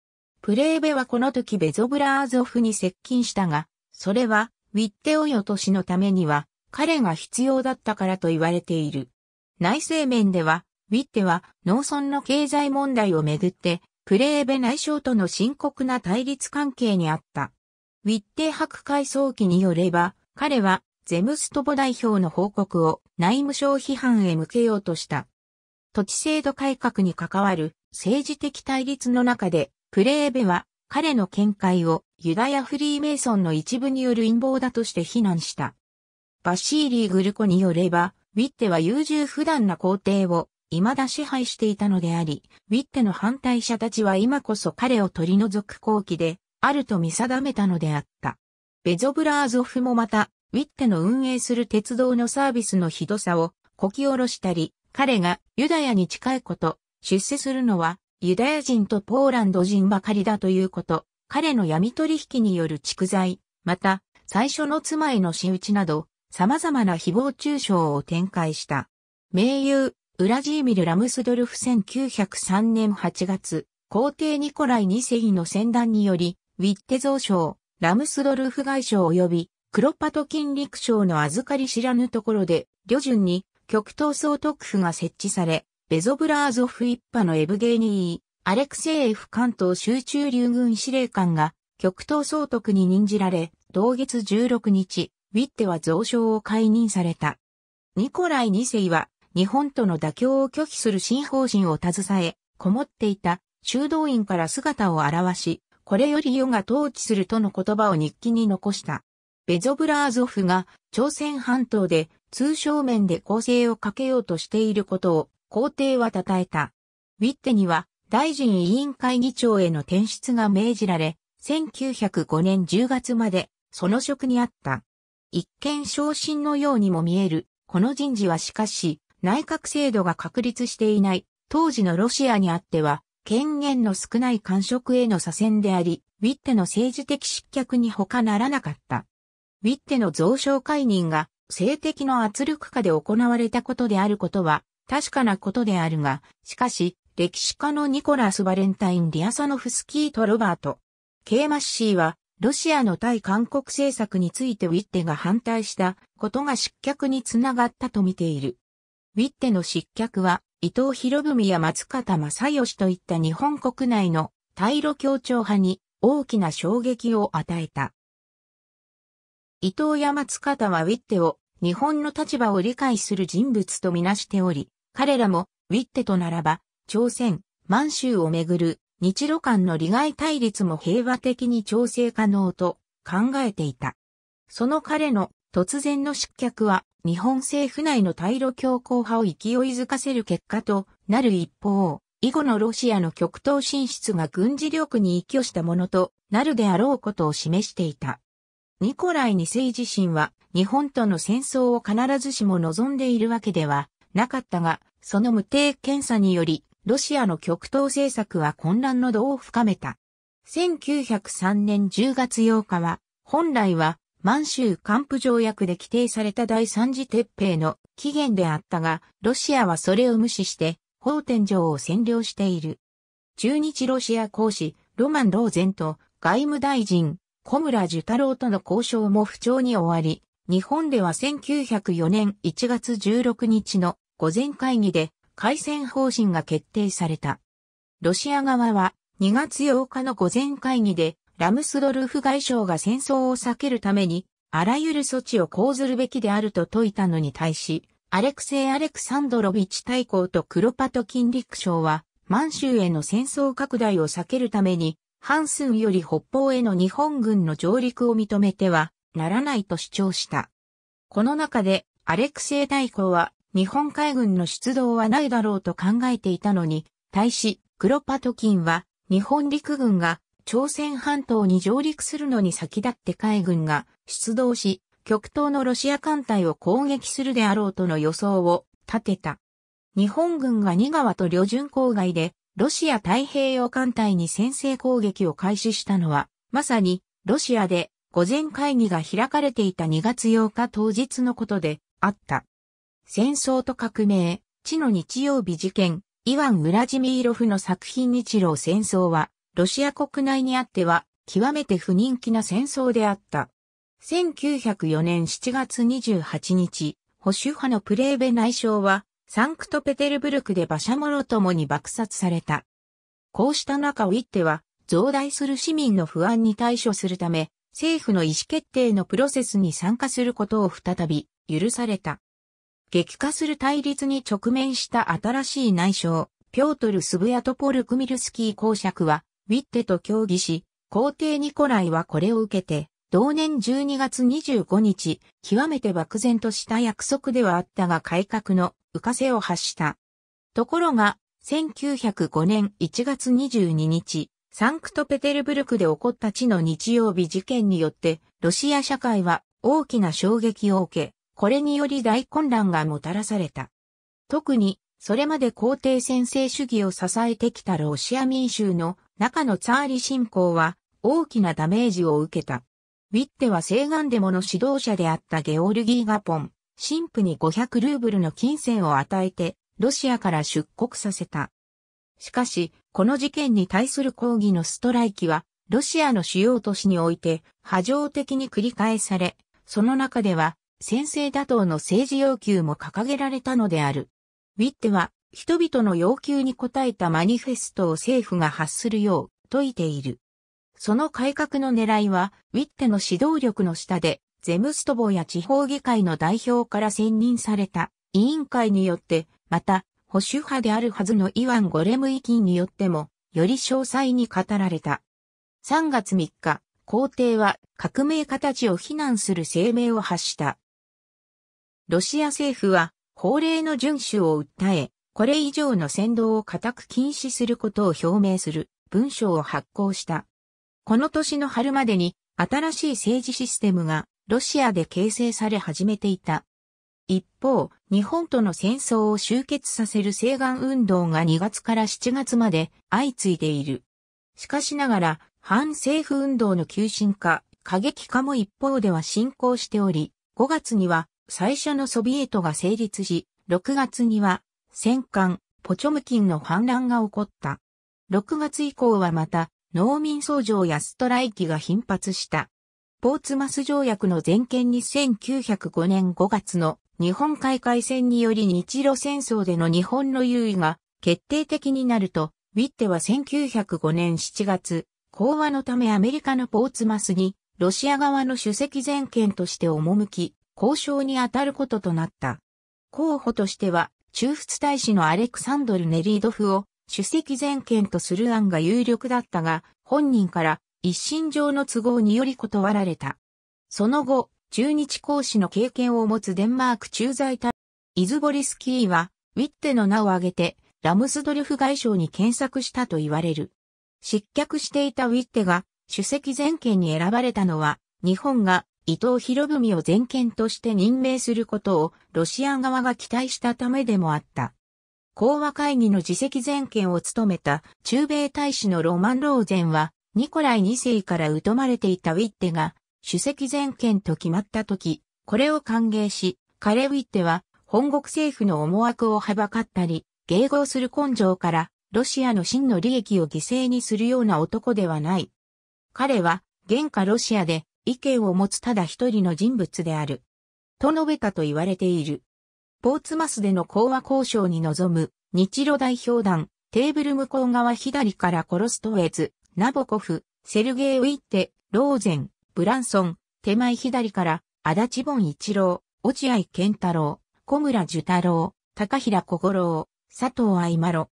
プレーベはこの時ベゾブラーゾフに接近したが、それはウィッテオヨト氏のためには彼が必要だったからと言われている。内政面では、ウィッテは農村の経済問題をめぐって、プレーベ内相との深刻な対立関係にあった。ウィッテ博会装記によれば、彼はゼムストボ代表の報告を内務省批判へ向けようとした。土地制度改革に関わる政治的対立の中で、プレーベは彼の見解をユダヤフリーメイソンの一部による陰謀だとして非難した。バシーリー・グルコによれば、ウィッテは優柔不断な皇帝を未だ支配していたのであり、ウィッテの反対者たちは今こそ彼を取り除く好機で、あると見定めたのであった。ベゾブラーゾフもまた、ウィッテの運営する鉄道のサービスのひどさをこき下ろしたり、彼がユダヤに近いこと、出世するのはユダヤ人とポーランド人ばかりだということ、彼の闇取引による蓄財、また、最初の妻への仕打ちなど、様々な誹謗中傷を展開した。名優、ウラジーミル・ラムスドルフ1903年8月、皇帝ニコライ2世の戦団により、ウィッテ増賞、ラムスドルフ外相及び、クロパトキン陸将の預かり知らぬところで、旅順に極東総督府が設置され、ベゾブラーゾフ一派のエブゲーニー、アレクセイエフ関東集中流軍司令官が極東総督に任じられ、同月16日、ウィッテは増省を解任された。ニコライ2世は日本との妥協を拒否する新方針を携え、こもっていた修道院から姿を現し、これより世が統治するとの言葉を日記に残した。ベゾブラーゾフが朝鮮半島で通商面で構成をかけようとしていることを皇帝は称えた。ウィッテには大臣委員会議長への転出が命じられ、1905年10月までその職にあった。一見昇進のようにも見える、この人事はしかし、内閣制度が確立していない、当時のロシアにあっては、権限の少ない官職への左遷であり、ウィッテの政治的失脚に他ならなかった。ウィッテの増床解任が性的の圧力下で行われたことであることは確かなことであるが、しかし、歴史家のニコラス・バレンタイン・リアサノフスキーとロバート、ケーマッシーは、ロシアの対韓国政策についてウィッテが反対したことが失脚につながったと見ている。ウィッテの失脚は伊藤博文や松方正義といった日本国内の対露協調派に大きな衝撃を与えた。伊藤や松方はウィッテを日本の立場を理解する人物とみなしており、彼らもウィッテとならば朝鮮、満州をめぐる日露間の利害対立も平和的に調整可能と考えていた。その彼の突然の失脚は日本政府内の対露強硬派を勢いづかせる結果となる一方、以後のロシアの極東進出が軍事力に依拠したものとなるであろうことを示していた。ニコライ2世自身は日本との戦争を必ずしも望んでいるわけではなかったが、その無定検査により、ロシアの極東政策は混乱の度を深めた。1903年10月8日は、本来は満州幹部条約で規定された第三次撤兵の起源であったが、ロシアはそれを無視して、法天城を占領している。中日ロシア公使、ロマン・ローゼンと外務大臣、小村寿太郎との交渉も不調に終わり、日本では1904年1月16日の午前会議で開戦方針が決定された。ロシア側は2月8日の午前会議でラムスドルフ外相が戦争を避けるために、あらゆる措置を講ずるべきであると説いたのに対し、アレクセイ・アレクサンドロビッチ大公とクロパトキン陸将は、満州への戦争拡大を避けるために、半数より北方への日本軍の上陸を認めてはならないと主張した。この中で、アレクセイ大公は、日本海軍の出動はないだろうと考えていたのに、対し、クロパトキンは、日本陸軍が朝鮮半島に上陸するのに先立って海軍が出動し、極東のロシア艦隊を攻撃するであろうとの予想を立てた。日本軍が新川と旅順郊外で、ロシア太平洋艦隊に先制攻撃を開始したのは、まさに、ロシアで、午前会議が開かれていた2月8日当日のことで、あった。戦争と革命、地の日曜日事件、イワン・ウラジミーロフの作品日露戦争は、ロシア国内にあっては、極めて不人気な戦争であった。1904年7月28日、保守派のプレーベ内相は、サンクトペテルブルクで馬車者ともに爆殺された。こうした中をっては、増大する市民の不安に対処するため、政府の意思決定のプロセスに参加することを再び許された。激化する対立に直面した新しい内相、ピョートル・スブヤトポル・クミルスキー公爵は、ウィッテと協議し、皇帝ニコライはこれを受けて、同年12月25日、極めて漠然とした約束ではあったが改革の浮かせを発した。ところが、1905年1月22日、サンクトペテルブルクで起こった地の日曜日事件によって、ロシア社会は大きな衝撃を受け、これにより大混乱がもたらされた。特に、それまで皇帝専制主義を支えてきたロシア民衆の中のツァーリ信仰は大きなダメージを受けた。ウィッテは西岸デモの指導者であったゲオルギー・ガポン、神父に500ルーブルの金銭を与えて、ロシアから出国させた。しかし、この事件に対する抗議のストライキは、ロシアの主要都市において、波状的に繰り返され、その中では、先制打倒の政治要求も掲げられたのである。ウィッテは、人々の要求に応えたマニフェストを政府が発するよう説いている。その改革の狙いは、ウィッテの指導力の下で、ゼムストボや地方議会の代表から選任された委員会によって、また、保守派であるはずのイワン・ゴレム委員によっても、より詳細に語られた。3月3日、皇帝は革命家たちを非難する声明を発した。ロシア政府は法令の遵守を訴え、これ以上の扇動を固く禁止することを表明する文書を発行した。この年の春までに新しい政治システムがロシアで形成され始めていた。一方、日本との戦争を終結させる西岸運動が2月から7月まで相次いでいる。しかしながら、反政府運動の急進化、過激化も一方では進行しており、5月には最初のソビエトが成立し、6月には戦艦ポチョムキンの反乱が起こった。6月以降はまた農民創状やストライキが頻発した。ポーツマス条約の前件に1905年5月の日本海海戦により日露戦争での日本の優位が決定的になると、ウィッテは1905年7月、講和のためアメリカのポーツマスにロシア側の主席全権として赴き、交渉に当たることとなった。候補としては、中仏大使のアレクサンドル・ネリードフを主席全権とする案が有力だったが、本人から一身上の都合により断られた。その後、中日講師の経験を持つデンマーク駐在隊、イズボリスキーは、ウィッテの名を挙げて、ラムスドリュフ外相に検索したと言われる。失脚していたウィッテが、主席全権に選ばれたのは、日本が伊藤博文を全権として任命することをロシア側が期待したためでもあった。講和会議の自責全権を務めた中米大使のロマン・ローゼンは、ニコライ2世から疎まれていたウィッテが、主席全権と決まった時、これを歓迎し、彼ウィッテは、本国政府の思惑をはばかったり、迎合する根性から、ロシアの真の利益を犠牲にするような男ではない。彼は、現下ロシアで、意見を持つただ一人の人物である。と述べたと言われている。ポーツマスでの講和交渉に臨む日露代表団、テーブル向こう側左からコロストウズ、ナボコフ、セルゲイ・ウィッテ、ローゼン、ブランソン、手前左から、足立ン一郎、落合健太郎、小村寿太郎、高平小五郎、佐藤愛麻呂。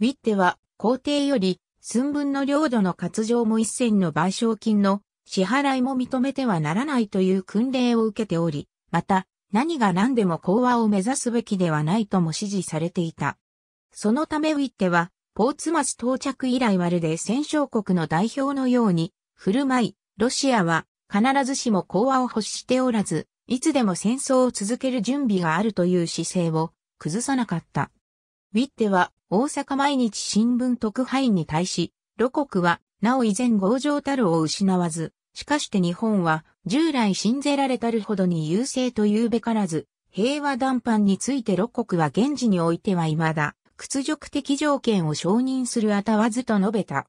ウィッテは、皇帝より、寸分の領土の割譲も一銭の賠償金の支払いも認めてはならないという訓令を受けており、また、何が何でも講和を目指すべきではないとも指示されていた。そのためウィッテは、ポーツマス到着以来まるで戦勝国の代表のように、振る舞い、ロシアは必ずしも講和を欲しておらず、いつでも戦争を続ける準備があるという姿勢を崩さなかった。ウィッテは大阪毎日新聞特派員に対し、露国はなお依然強情たるを失わず、しかして日本は従来信ぜられたるほどに優勢と言うべからず、平和談判について六国は現時においては未だ屈辱的条件を承認するあたわずと述べた。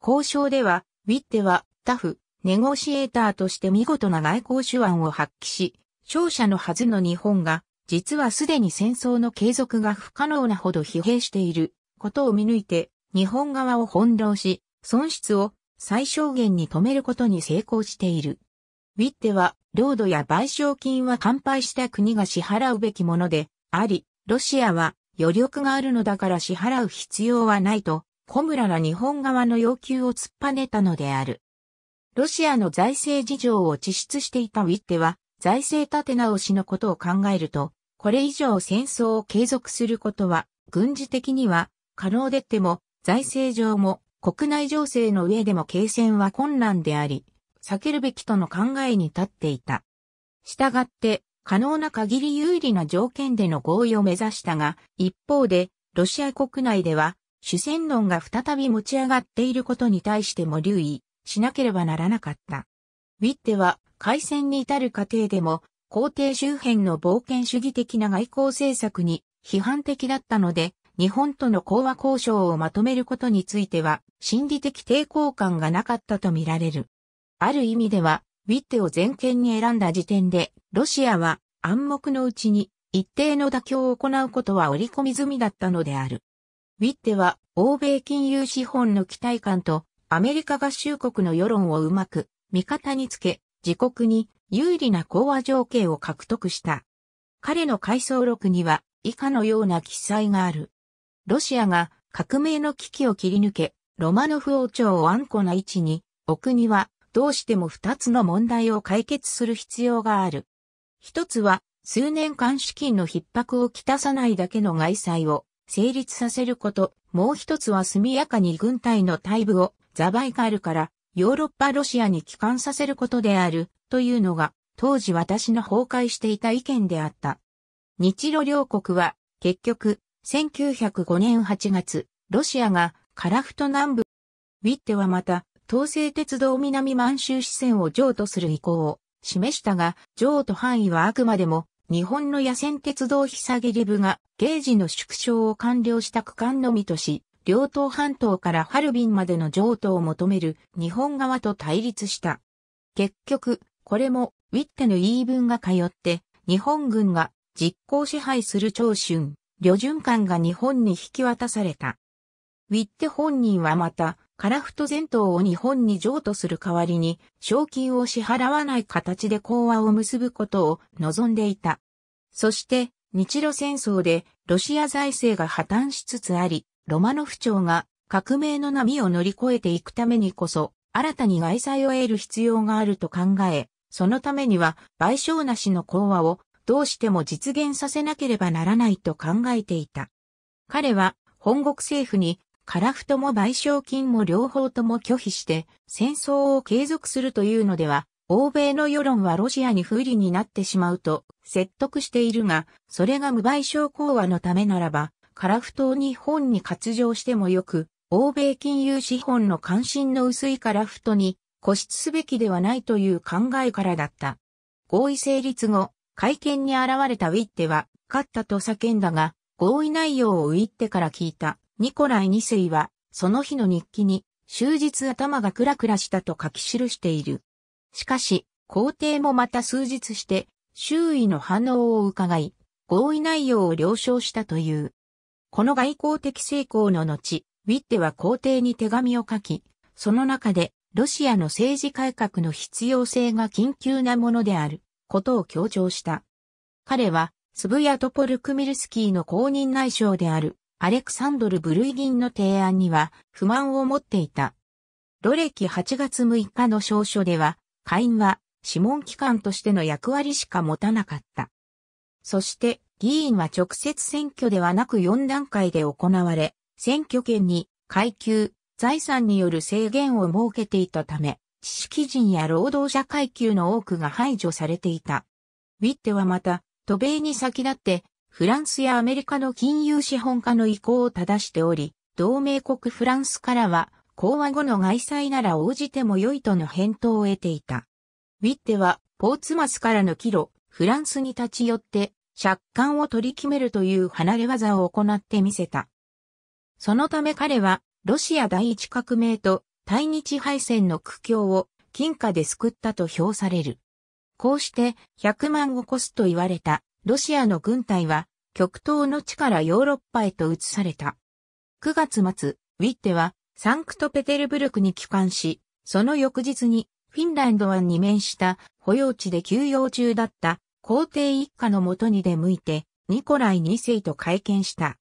交渉では、ウィッテはタフ、ネゴシエーターとして見事な外交手腕を発揮し、勝者のはずの日本が、実はすでに戦争の継続が不可能なほど疲弊していることを見抜いて、日本側を翻弄し、損失を最小限に止めることに成功している。ウィッテは、領土や賠償金は乾杯した国が支払うべきもので、あり、ロシアは余力があるのだから支払う必要はないと、小村ら日本側の要求を突っぱねたのである。ロシアの財政事情を地出していたウィッテは、財政立て直しのことを考えると、これ以上戦争を継続することは、軍事的には可能でっても、財政上も国内情勢の上でも継戦は困難であり、避けるべきとの考えに立っていた。したがって、可能な限り有利な条件での合意を目指したが、一方で、ロシア国内では、主戦論が再び持ち上がっていることに対しても留意しなければならなかった。ウィッテは、開戦に至る過程でも、皇帝周辺の冒険主義的な外交政策に批判的だったので、日本との講和交渉をまとめることについては、心理的抵抗感がなかったとみられる。ある意味では、ウィッテを全権に選んだ時点で、ロシアは暗黙のうちに一定の妥協を行うことは織り込み済みだったのである。ウィッテは欧米金融資本の期待感とアメリカ合衆国の世論をうまく味方につけ、自国に有利な講和条件を獲得した。彼の回想録には以下のような記載がある。ロシアが革命の危機を切り抜け、ロマノフ王朝を安固な位置に、お国はどうしても二つの問題を解決する必要がある。一つは、数年間資金の逼迫をきたさないだけの外債を成立させること、もう一つは速やかに軍隊の大部をザバイガルからヨーロッパロシアに帰還させることである、というのが、当時私の崩壊していた意見であった。日露両国は、結局、1905年8月、ロシアがカラフト南部、ウィッテはまた、東西鉄道南満州支線を譲渡する意向を示したが、譲渡範囲はあくまでも、日本の野戦鉄道久り部が、ゲージの縮小を完了した区間のみとし、両党半島からハルビンまでの譲渡を求める日本側と対立した。結局、これもウィッテの言い分が通って、日本軍が実効支配する長春、旅順艦が日本に引き渡された。ウィッテ本人はまた、カラフト全島を日本に譲渡する代わりに、賞金を支払わない形で講和を結ぶことを望んでいた。そして、日露戦争でロシア財政が破綻しつつあり、ロマノフ朝が革命の波を乗り越えていくためにこそ、新たに外債を得る必要があると考え、そのためには賠償なしの講和をどうしても実現させなければならないと考えていた。彼は本国政府にカラフトも賠償金も両方とも拒否して戦争を継続するというのでは、欧米の世論はロシアに不利になってしまうと説得しているが、それが無賠償講和のためならば、カラフトを日本に割譲してもよく、欧米金融資本の関心の薄いカラフトに固執すべきではないという考えからだった。合意成立後、会見に現れたウィッテは、勝ったと叫んだが、合意内容をウィッテから聞いたニコライ二世は、その日の日記に、終日頭がクラクラしたと書き記している。しかし、皇帝もまた数日して、周囲の反応を伺い、合意内容を了承したという。この外交的成功の後、ウィッテは皇帝に手紙を書き、その中で、ロシアの政治改革の必要性が緊急なものである。ことを強調した。彼は、スブヤトポルクミルスキーの公認内相である、アレクサンドル・ブルイギンの提案には、不満を持っていた。ロレキ8月6日の証書では、下院は、諮問機関としての役割しか持たなかった。そして、議員は直接選挙ではなく4段階で行われ、選挙権に階級、財産による制限を設けていたため、知識人や労働者階級の多くが排除されていた。ウィッテはまた、渡米に先立って、フランスやアメリカの金融資本家の意向を正しており、同盟国フランスからは、講和後の外債なら応じても良いとの返答を得ていた。ウィッテは、ポーツマスからの帰路、フランスに立ち寄って、借款を取り決めるという離れ技を行ってみせた。そのため彼は、ロシア第一革命と対日敗戦の苦境を金貨で救ったと評される。こうして100万を超すと言われたロシアの軍隊は極東の地からヨーロッパへと移された。9月末、ウィッテはサンクトペテルブルクに帰還し、その翌日にフィンランド湾に面した保養地で休養中だった皇帝一家のもとに出向いてニコライ2世と会見した。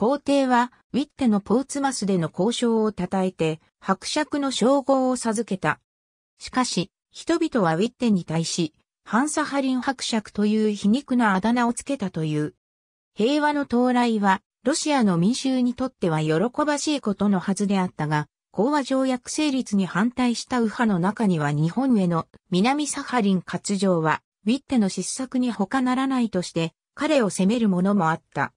皇帝は、ウィッテのポーツマスでの交渉を称えて、伯爵の称号を授けた。しかし、人々はウィッテに対し、ハンサハリン伯爵という皮肉なあだ名をつけたという。平和の到来は、ロシアの民衆にとっては喜ばしいことのはずであったが、講和条約成立に反対した右派の中には日本への南サハリン割譲は、ウィッテの失策に他ならないとして、彼を責める者もあった。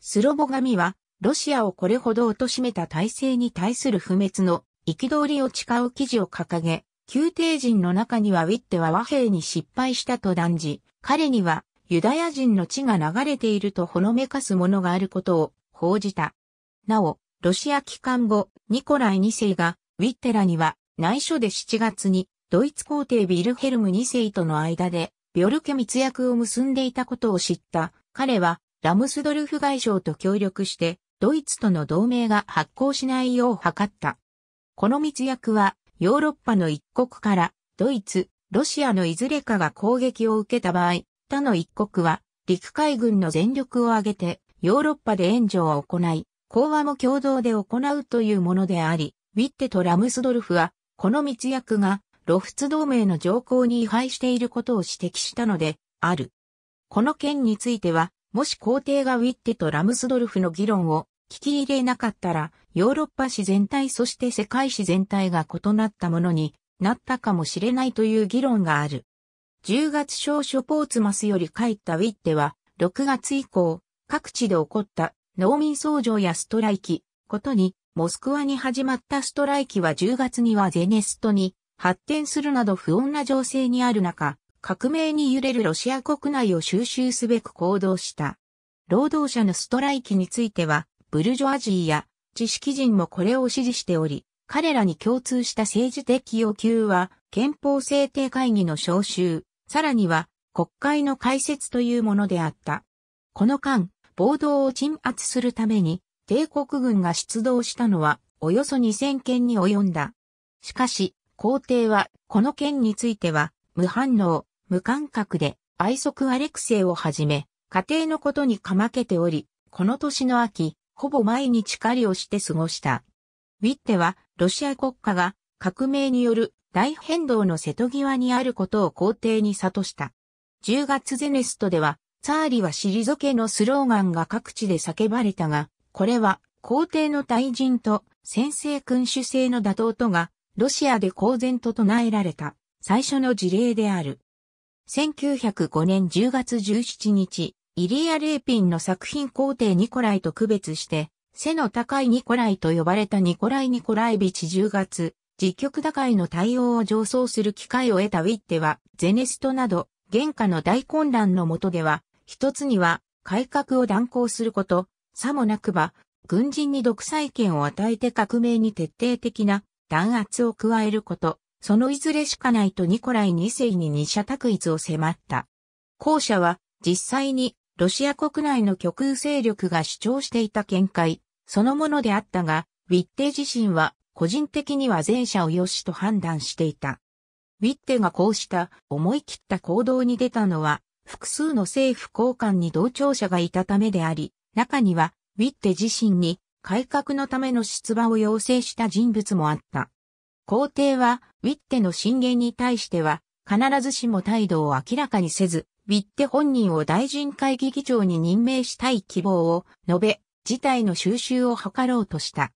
スロボ神は、ロシアをこれほど貶めた体制に対する不滅の憤りを誓う記事を掲げ、宮廷人の中にはウィッテは和平に失敗したと断じ、彼にはユダヤ人の血が流れているとほのめかすものがあることを報じた。なお、ロシア帰還後、ニコライ2世がウィッテラには内緒で7月にドイツ皇帝ビルヘルム2世との間でビョルケ密約を結んでいたことを知った。彼はラムスドルフ外相と協力して、ドイツとの同盟が発行しないよう図った。この密約は、ヨーロッパの一国から、ドイツ、ロシアのいずれかが攻撃を受けた場合、他の一国は、陸海軍の全力を挙げて、ヨーロッパで援助を行い、講和も共同で行うというものであり、ウィッテとラムスドルフは、この密約が、ロフツ同盟の条項に違反していることを指摘したので、ある。この件については、もし皇帝がウィッテとラムスドルフの議論を聞き入れなかったら、ヨーロッパ史全体そして世界史全体が異なったものになったかもしれないという議論がある。10月少書ポーツマスより帰ったウィッテは、6月以降、各地で起こった農民創動やストライキ、ことに、モスクワに始まったストライキは10月にはゼネストに発展するなど不穏な情勢にある中、革命に揺れるロシア国内を収集すべく行動した。労働者のストライキについては、ブルジョアジーや知識人もこれを支持しており、彼らに共通した政治的要求は、憲法制定会議の召集、さらには国会の開設というものであった。この間、暴動を鎮圧するために、帝国軍が出動したのは、およそ2000件に及んだ。しかし、皇帝は、この件については、無反応、無感覚で愛息アレクセイをはじめ、家庭のことにかまけており、この年の秋、ほぼ毎日狩りをして過ごした。ウィッテは、ロシア国家が革命による大変動の瀬戸際にあることを皇帝に悟した。10月ゼネストでは、ツァーリは退けのスローガンが各地で叫ばれたが、これは皇帝の退陣と先制君主制の打倒とが、ロシアで公然と唱えられた最初の事例である。1905年10月17日、イリア・レーピンの作品皇帝ニコライと区別して、背の高いニコライと呼ばれたニコライ・ニコライビチ10月、実局打開の対応を上奏する機会を得たウィッテは、ゼネストなど、現下の大混乱の下では、一つには、改革を断行すること、さもなくば、軍人に独裁権を与えて革命に徹底的な弾圧を加えること、そのいずれしかないとニコライ2世に二者択一を迫った。後者は実際にロシア国内の極右勢力が主張していた見解そのものであったが、ウィッテ自身は個人的には前者を良しと判断していた。ウィッテがこうした思い切った行動に出たのは複数の政府高官に同調者がいたためであり、中にはウィッテ自身に改革のための出馬を要請した人物もあった。皇帝は、ウィッテの進言に対しては、必ずしも態度を明らかにせず、ウィッテ本人を大臣会議議長に任命したい希望を述べ、事態の収拾を図ろうとした。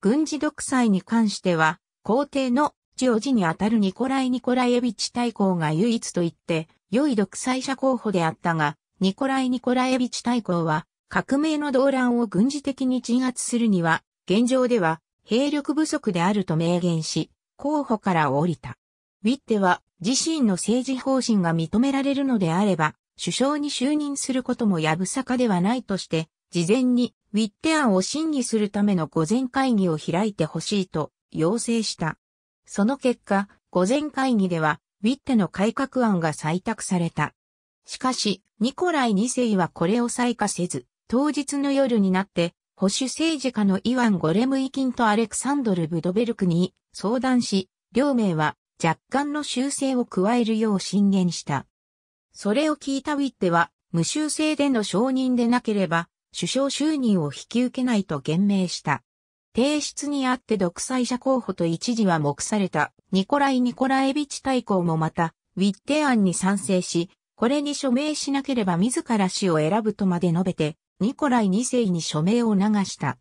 軍事独裁に関しては、皇帝のジョージにあたるニコライ・ニコライエビチ大公が唯一と言って、良い独裁者候補であったが、ニコライ・ニコライエビチ大公は、革命の動乱を軍事的に鎮圧するには、現状では兵力不足であると明言し、候補から降りた。ウィッテは自身の政治方針が認められるのであれば、首相に就任することもやぶさかではないとして、事前にウィッテ案を審議するための午前会議を開いてほしいと要請した。その結果、午前会議では、ウィッテの改革案が採択された。しかし、ニコライ2世はこれを採可せず、当日の夜になって、保守政治家のイワン・ゴレムイキンとアレクサンドル・ブドベルクに相談し、両名は若干の修正を加えるよう進言した。それを聞いたウィッテは、無修正での承認でなければ、首相就任を引き受けないと言明した。提出にあって独裁者候補と一時は目されたニコライ・ニコラエビチ大公もまた、ウィッテ案に賛成し、これに署名しなければ自ら死を選ぶとまで述べて、ニコライ2世に署名を流した。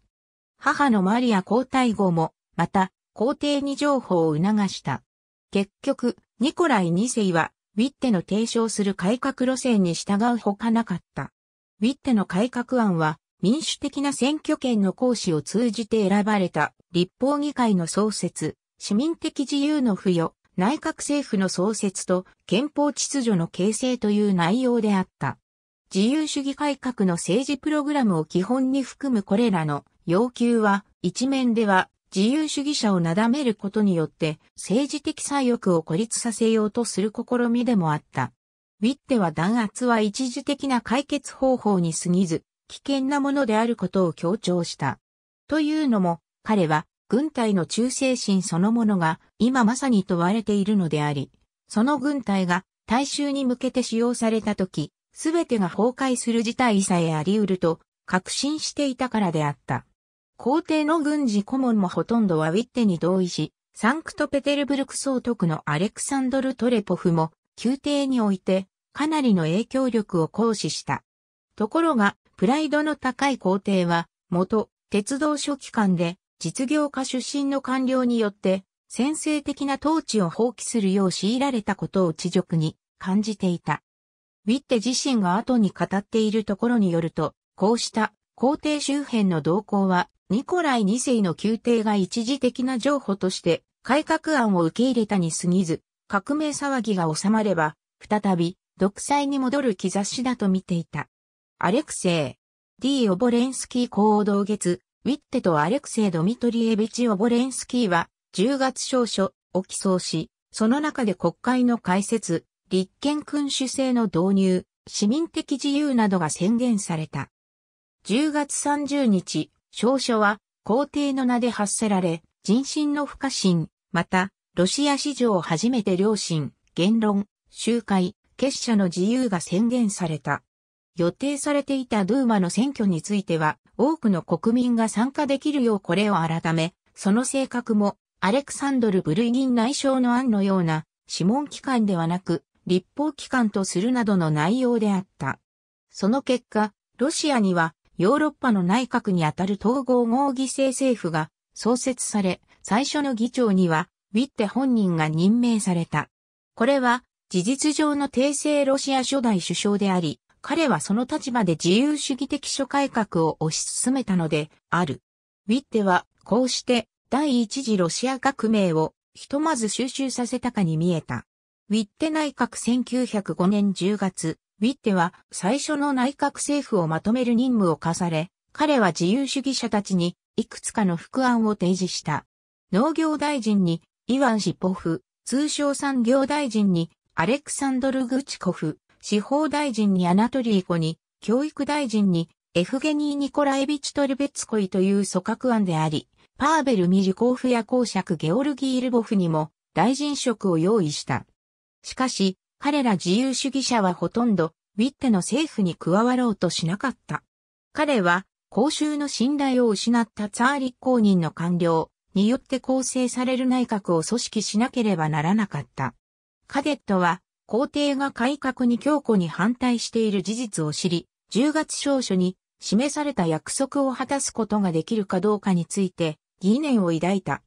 母のマリア皇太后も、また、皇帝に情報を促した。結局、ニコライ2世は、ウィッテの提唱する改革路線に従うほかなかった。ウィッテの改革案は、民主的な選挙権の行使を通じて選ばれた立法議会の創設、市民的自由の付与、内閣政府の創設と憲法秩序の形成という内容であった。自由主義改革の政治プログラムを基本に含むこれらの要求は、一面では自由主義者をなだめることによって政治的左翼を孤立させようとする試みでもあった。ウィッテは弾圧は一時的な解決方法に過ぎず、危険なものであることを強調した。というのも、彼は軍隊の忠誠心そのものが今まさに問われているのであり、その軍隊が大衆に向けて使用された時、すべてが崩壊する事態さえあり得ると確信していたからであった。皇帝の軍事顧問もほとんどはウィッテに同意し、サンクトペテルブルク総督のアレクサンドル・トレポフも、宮廷において、かなりの影響力を行使した。ところが、プライドの高い皇帝は、元、鉄道書記官で、実業家出身の官僚によって、先制的な統治を放棄するよう強いられたことを地辱に感じていた。ウィッテ自身が後に語っているところによると、こうした皇帝周辺の動向は、ニコライ2世の宮廷が一時的な譲歩として、改革案を受け入れたに過ぎず、革命騒ぎが収まれば、再び、独裁に戻る兆しだと見ていた。アレクセイ、D・ オボレンスキー公同月、ウィッテとアレクセイ・ドミトリエビチ・オボレンスキーは、10月少書を起草し、その中で国会の開設、立憲君主制の導入、市民的自由などが宣言された。10月30日、証書は皇帝の名で発せられ、人心の不可侵、また、ロシア史上初めて良心、言論、集会、結社の自由が宣言された。予定されていたドゥーマの選挙については、多くの国民が参加できるようこれを改め、その性格も、アレクサンドル・ブルイギン内相の案のような、諮問機関ではなく、立法機関とするなどの内容であった。その結果、ロシアにはヨーロッパの内閣にあたる統合合議制政府が創設され、最初の議長にはウィッテ本人が任命された。これは事実上の帝政ロシア初代首相であり、彼はその立場で自由主義的諸改革を推し進めたのである。ウィッテはこうして第一次ロシア革命をひとまず収集させたかに見えた。ウィッテ内閣1905年10月、ウィッテは最初の内閣政府をまとめる任務を課され、彼は自由主義者たちにいくつかの副案を提示した。農業大臣にイワン・シポフ、通商産業大臣にアレクサンドル・グチコフ、司法大臣にアナトリーコに、教育大臣にエフゲニー・ニコライビチ・トルベツコイという組閣案であり、パーベル・ミジコーフや公爵ゲオルギー・ルボフにも大臣職を用意した。しかし、彼ら自由主義者はほとんど、ウィッテの政府に加わろうとしなかった。彼は、公衆の信頼を失ったツァーリ公認の官僚によって構成される内閣を組織しなければならなかった。カデットは、皇帝が改革に強固に反対している事実を知り、10月少書に示された約束を果たすことができるかどうかについて疑念を抱いた。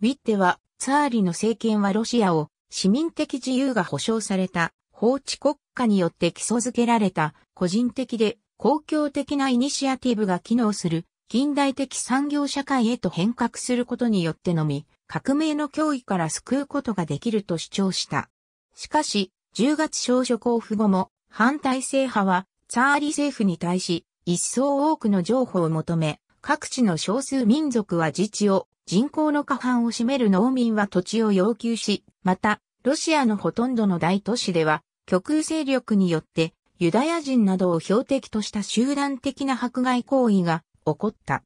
ウィッテは、ツァーリの政権はロシアを市民的自由が保障された法治国家によって基礎づけられた個人的で公共的なイニシアティブが機能する近代的産業社会へと変革することによってのみ革命の脅威から救うことができると主張した。しかし、10月少女交付後も反体制派はツァーリ政府に対し一層多くの譲歩を求め、各地の少数民族は自治を人口の過半を占める農民は土地を要求し、また、ロシアのほとんどの大都市では、極右勢力によって、ユダヤ人などを標的とした集団的な迫害行為が起こった。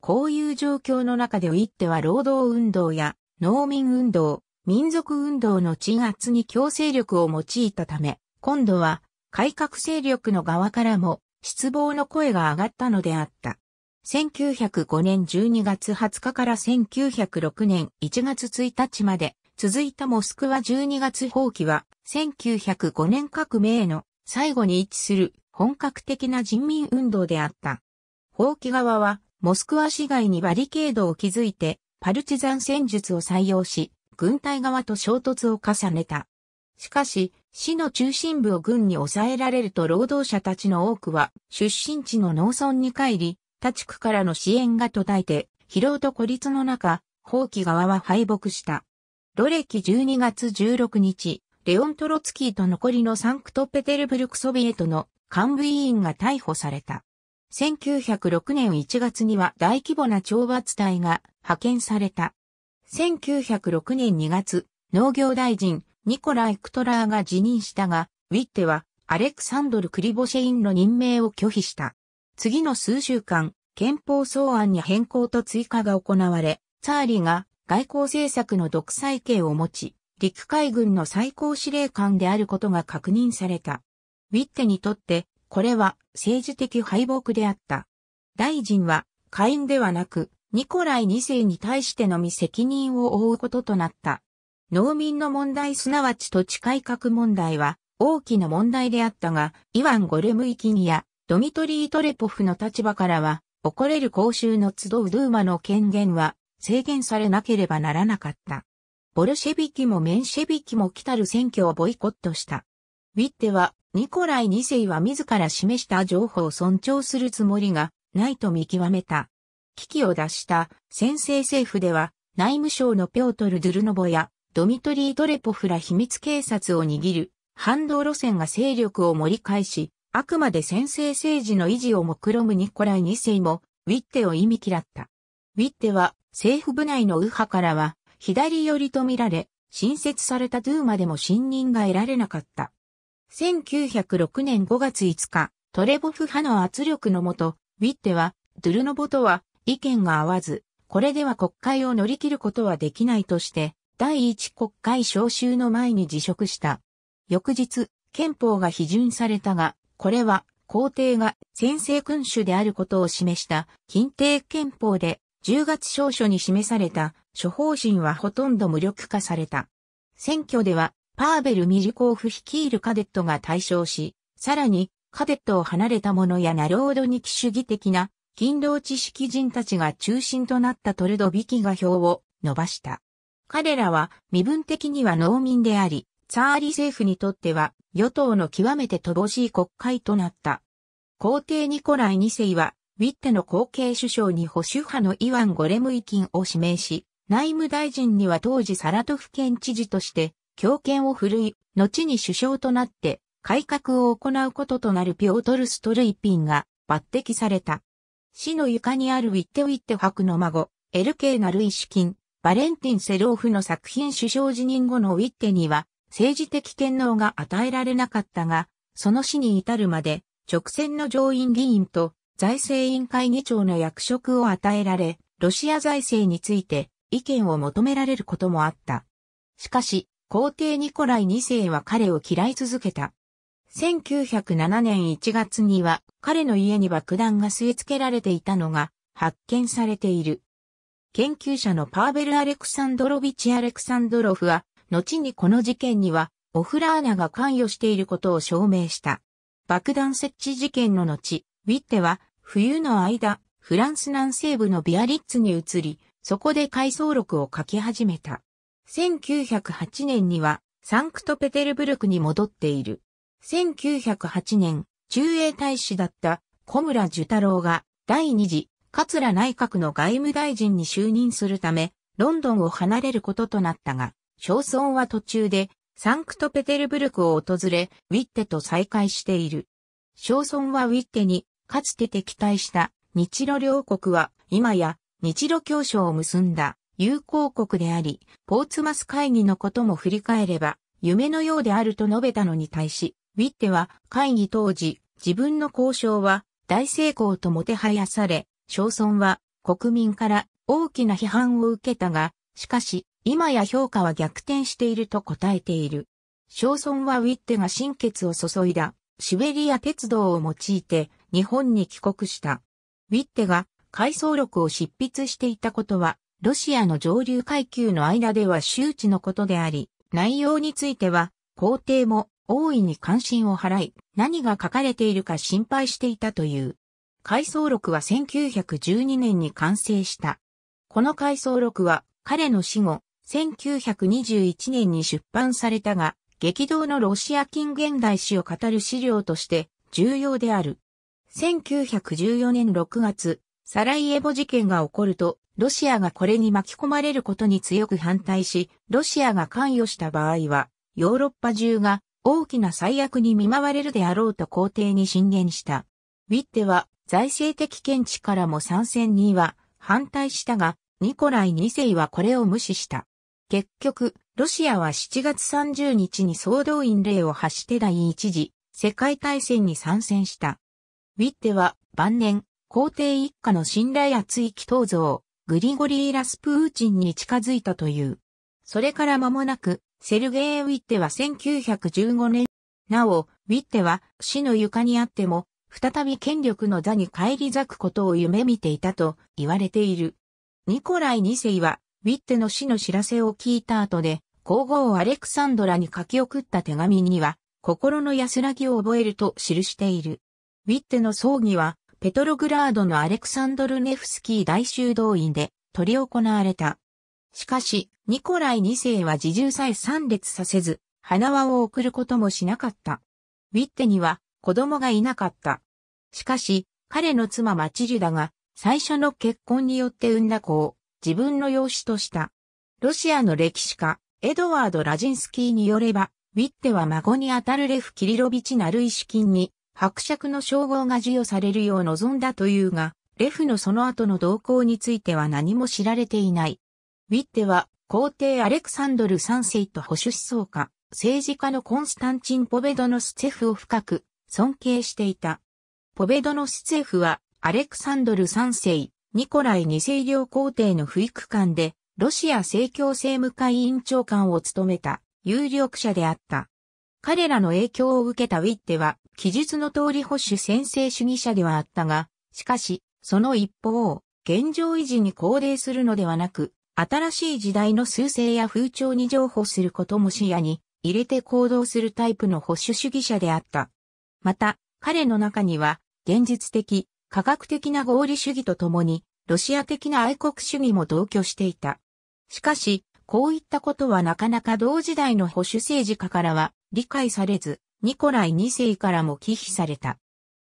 こういう状況の中でウィッテは労働運動や農民運動、民族運動の鎮圧に強制力を用いたため、今度は改革勢力の側からも失望の声が上がったのであった。1905年12月20日から1906年1月1日まで続いたモスクワ12月放棄は、1905年革命の最後に位置する本格的な人民運動であった。放棄側は、モスクワ市外にバリケードを築いて、パルチザン戦術を採用し、軍隊側と衝突を重ねた。しかし、市の中心部を軍に抑えられると労働者たちの多くは、出身地の農村に帰り、他地区からの支援が途絶えて、疲労と孤立の中、放棄側は敗北した。ロ歴12月16日、レオン・トロツキーと残りのサンクトペテルブルクソビエトの幹部委員が逮捕された。1906年1月には大規模な懲罰隊が派遣された。1906年2月、農業大臣ニコライ・クトラーが辞任したが、ウィッテはアレクサンドル・クリボシェインの任命を拒否した。次の数週間、憲法草案に変更と追加が行われ、サーリが外交政策の独裁権を持ち、陸海軍の最高司令官であることが確認された。ウィッテにとって、これは政治的敗北であった。大臣は、下院ではなく、ニコライ2世に対してのみ責任を負うこととなった。農民の問題すなわち土地改革問題は、大きな問題であったが、イワン・ゴルムイキニやドミトリー・トレポフの立場からは、怒れる公衆の集うドゥーマの権限は制限されなければならなかった。ボルシェビキもメンシェビキも来たる選挙をボイコットした。ウィッテは、ニコライ2世は自ら示した情報を尊重するつもりがないと見極めた。危機を脱した先制政府では、内務省のペオトル・ドゥルノボやドミトリー・ドレポフら秘密警察を握る反動路線が勢力を盛り返し、あくまで先制政治の維持を目論むニコライ2世も、ウィッテを意味嫌った。ウィッテは政府部内の右派からは左寄りとみられ、新設されたドゥーマでも信任が得られなかった。1906年5月5日、トレボフ派の圧力のもと、ウィッテは、ドゥルノボとは意見が合わず、これでは国会を乗り切ることはできないとして、第一国会召集の前に辞職した。翌日、憲法が批准されたが、これは皇帝が先制君主であることを示した、近帝憲法で10月証書に示された諸方針はほとんど無力化された。選挙では、パーベル・ミジコーフ率いるカデットが対象し、さらに、カデットを離れた者やナロードニキ主義的な、勤労知識人たちが中心となったトルドビキが票を伸ばした。彼らは身分的には農民であり、ツァーリ政府にとっては与党の極めて乏しい国会となった。皇帝ニコライ2世はウィッテの後継首相に保守派のイワン・ゴレムイキンを指名し、内務大臣には当時サラトフ県知事として、強権を振るい、後に首相となって、改革を行うこととなるピョートル・ストルイピンが抜擢された。市の床にあるウィッテウィッテ博の孫、エルケーナルイシキン、バレンティン・セローフの作品首相辞任後のウィッテには、政治的権能が与えられなかったが、その死に至るまで、直線の上院議員と財政委員会議長の役職を与えられ、ロシア財政について意見を求められることもあった。しかし、皇帝ニコライ2世は彼を嫌い続けた。1907年1月には彼の家に爆弾が据え付けられていたのが発見されている。研究者のパーベル・アレクサンドロビチ・アレクサンドロフは、後にこの事件にはオフラーナが関与していることを証明した。爆弾設置事件の後、ウィッテは冬の間、フランス南西部のビアリッツに移り、そこで回想録を書き始めた。1908年には、サンクトペテルブルクに戻っている。1908年、中英大使だった小村寿太郎が第二次桂内閣の外務大臣に就任するため、ロンドンを離れることとなったが、小村は途中でサンクトペテルブルクを訪れ、ウィッテと再会している。小村はウィッテにかつて敵対した日露両国は今や日露協商を結んだ友好国であり、ポーツマス会議のことも振り返れば夢のようであると述べたのに対し、ウィッテは会議当時自分の交渉は大成功ともてはやされ、小村は国民から大きな批判を受けたが、しかし今や評価は逆転していると答えている。小村はウィッテが心血を注いだシベリア鉄道を用いて日本に帰国した。ウィッテが回想録を執筆していたことは、ロシアの上流階級の間では周知のことであり、内容については、皇帝も大いに関心を払い、何が書かれているか心配していたという。回想録は1912年に完成した。この回想録は彼の死後、1921年に出版されたが、激動のロシア近現代史を語る資料として重要である。1914年6月、サライエボ事件が起こると、ロシアがこれに巻き込まれることに強く反対し、ロシアが関与した場合は、ヨーロッパ中が大きな最悪に見舞われるであろうと皇帝に進言した。ウィッテは財政的見地からも参戦には反対したが、ニコライ2世はこれを無視した。結局、ロシアは7月30日に総動員令を発して第一次世界大戦に参戦した。ウィッテは晩年、皇帝一家の信頼厚い祈祷像、グリゴリー・ラスプーチンに近づいたという。それから間もなく、セルゲイ・ウィッテは1915年、なお、ウィッテは死の床にあっても、再び権力の座に返り咲くことを夢見ていたと言われている。ニコライ2世は、ウィッテの死の知らせを聞いた後で、皇后アレクサンドラに書き送った手紙には、心の安らぎを覚えると記している。ウィッテの葬儀は、ペトログラードのアレクサンドルネフスキー大修道院で取り行われた。しかし、ニコライ2世は自重さえ参列させず、花輪を送ることもしなかった。ウィッテには子供がいなかった。しかし、彼の妻マチュダが最初の結婚によって産んだ子を自分の養子とした。ロシアの歴史家、エドワード・ラジンスキーによれば、ウィッテは孫にあたるレフ・キリロビチ・ナルイシキンに伯爵の称号が授与されるよう望んだというが、レフのその後の動向については何も知られていない。ウィッテは皇帝アレクサンドル3世と保守思想家、政治家のコンスタンチン・ポベドノスツェフを深く尊敬していた。ポベドノスツェフはアレクサンドル3世、ニコライ2世領皇帝の不育官で、ロシア正教政務会委員長官を務めた有力者であった。彼らの影響を受けたウィッテは、記述の通り保守専制主義者ではあったが、しかし、その一方、を、現状維持に肯定するのではなく、新しい時代の趨勢や風潮に譲歩することも視野に入れて行動するタイプの保守主義者であった。また、彼の中には、現実的、科学的な合理主義とともに、ロシア的な愛国主義も同居していた。しかし、こういったことはなかなか同時代の保守政治家からは理解されず、ニコライ2世からも忌避された。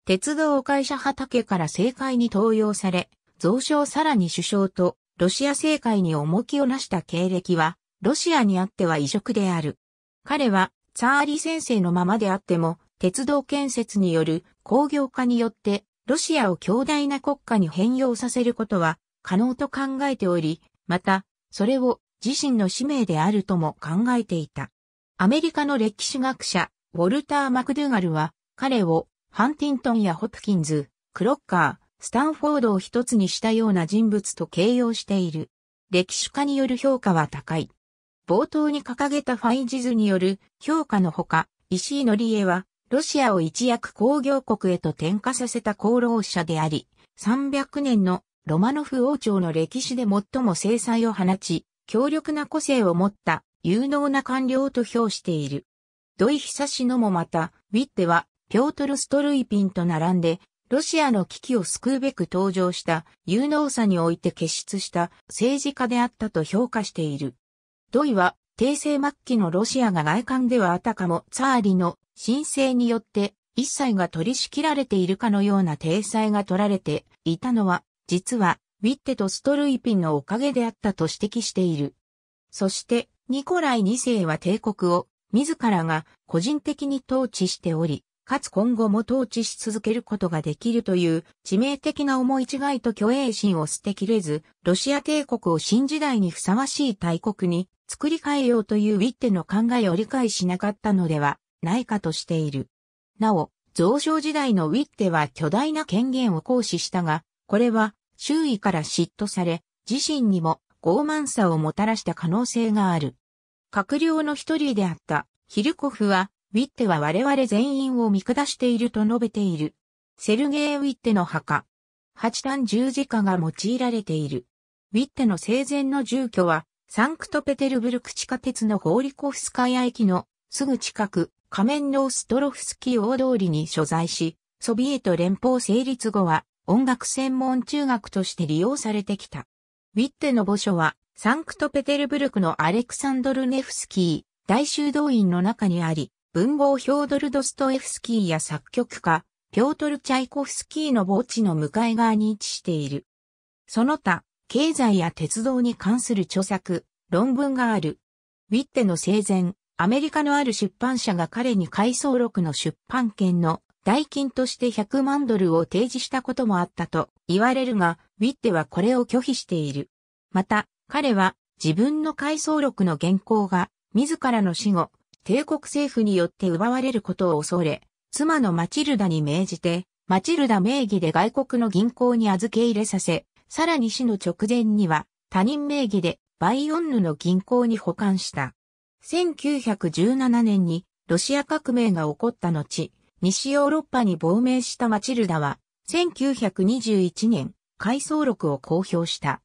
鉄道会社畑から政界に登用され、増床さらに首相とロシア政界に重きをなした経歴は、ロシアにあっては異色である。彼は、ツァーリ先生のままであっても、鉄道建設による工業化によって、ロシアを強大な国家に変容させることは可能と考えており、また、それを自身の使命であるとも考えていた。アメリカの歴史学者、ウォルター・マクドゥガルは、彼をハンティントンやホプキンズ、クロッカー、スタンフォードを一つにしたような人物と形容している。歴史家による評価は高い。冒頭に掲げたファイジズによる評価のほか、石井のりえは、ロシアを一躍工業国へと転化させた功労者であり、300年のロマノフ王朝の歴史で最も制裁を放ち、強力な個性を持った有能な官僚と評している。土井久志のもまた、ウィッテは、ピョートル・ストルイピンと並んで、ロシアの危機を救うべく登場した有能さにおいて結出した政治家であったと評価している。土井は、帝政末期のロシアが外観ではあたかもツァーリの申請によって一切が取り仕切られているかのような体裁が取られていたのは、実は、ウィッテとストルイピンのおかげであったと指摘している。そして、ニコライ2世は帝国を自らが個人的に統治しており、かつ今後も統治し続けることができるという致命的な思い違いと虚栄心を捨てきれず、ロシア帝国を新時代にふさわしい大国に作り変えようというウィッテの考えを理解しなかったのではないかとしている。なお、増殖時代のウィッテは巨大な権限を行使したが、これは周囲から嫉妬され、自身にも傲慢さをもたらした可能性がある。閣僚の一人であったヒルコフは、ウィッテは我々全員を見下していると述べている。セルゲイ・ウィッテの墓。八段十字架が用いられている。ウィッテの生前の住居は、サンクトペテルブルク地下鉄のホーリコフスカヤ駅のすぐ近く、仮面のストロフスキー大通りに所在し、ソビエト連邦成立後は音楽専門中学として利用されてきた。ウィッテの墓所は、サンクトペテルブルクのアレクサンドル・ネフスキー、大修道院の中にあり、文豪ヒョードル・ドストエフスキーや作曲家、ピョートル・チャイコフスキーの墓地の向かい側に位置している。その他、経済や鉄道に関する著作、論文がある。ウィッテの生前、アメリカのある出版社が彼に回想録の出版権の代金として100万ドルを提示したこともあったと言われるが、ウィッテはこれを拒否している。また、彼は自分の回想録の原稿が自らの死後、帝国政府によって奪われることを恐れ、妻のマチルダに命じて、マチルダ名義で外国の銀行に預け入れさせ、さらに死の直前には他人名義でバイオンヌの銀行に保管した。1917年にロシア革命が起こった後、西ヨーロッパに亡命したマチルダは、1921年、回想録を公表した。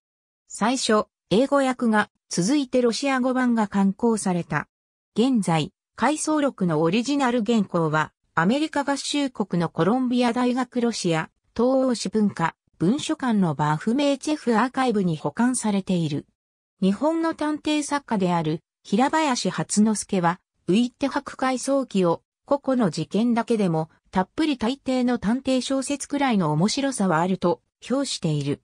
最初、英語訳が、続いてロシア語版が刊行された。現在、回想録のオリジナル原稿は、アメリカ合衆国のコロンビア大学ロシア、東欧史文化、文書館のバーフメーチェフアーカイブに保管されている。日本の探偵作家である、平林初之助は、ウィッテ博回想記を、個々の事件だけでも、たっぷり大抵の探偵小説くらいの面白さはあると表している。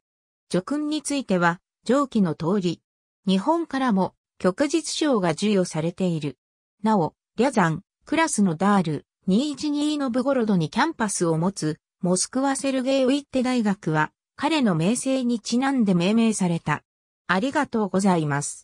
叙勲については、上記の通り、日本からも、旭日賞が授与されている。なお、リャザン、クラスのダール、212のブゴロドにキャンパスを持つ、モスクワセルゲイウィッテ大学は、彼の名声にちなんで命名された。ありがとうございます。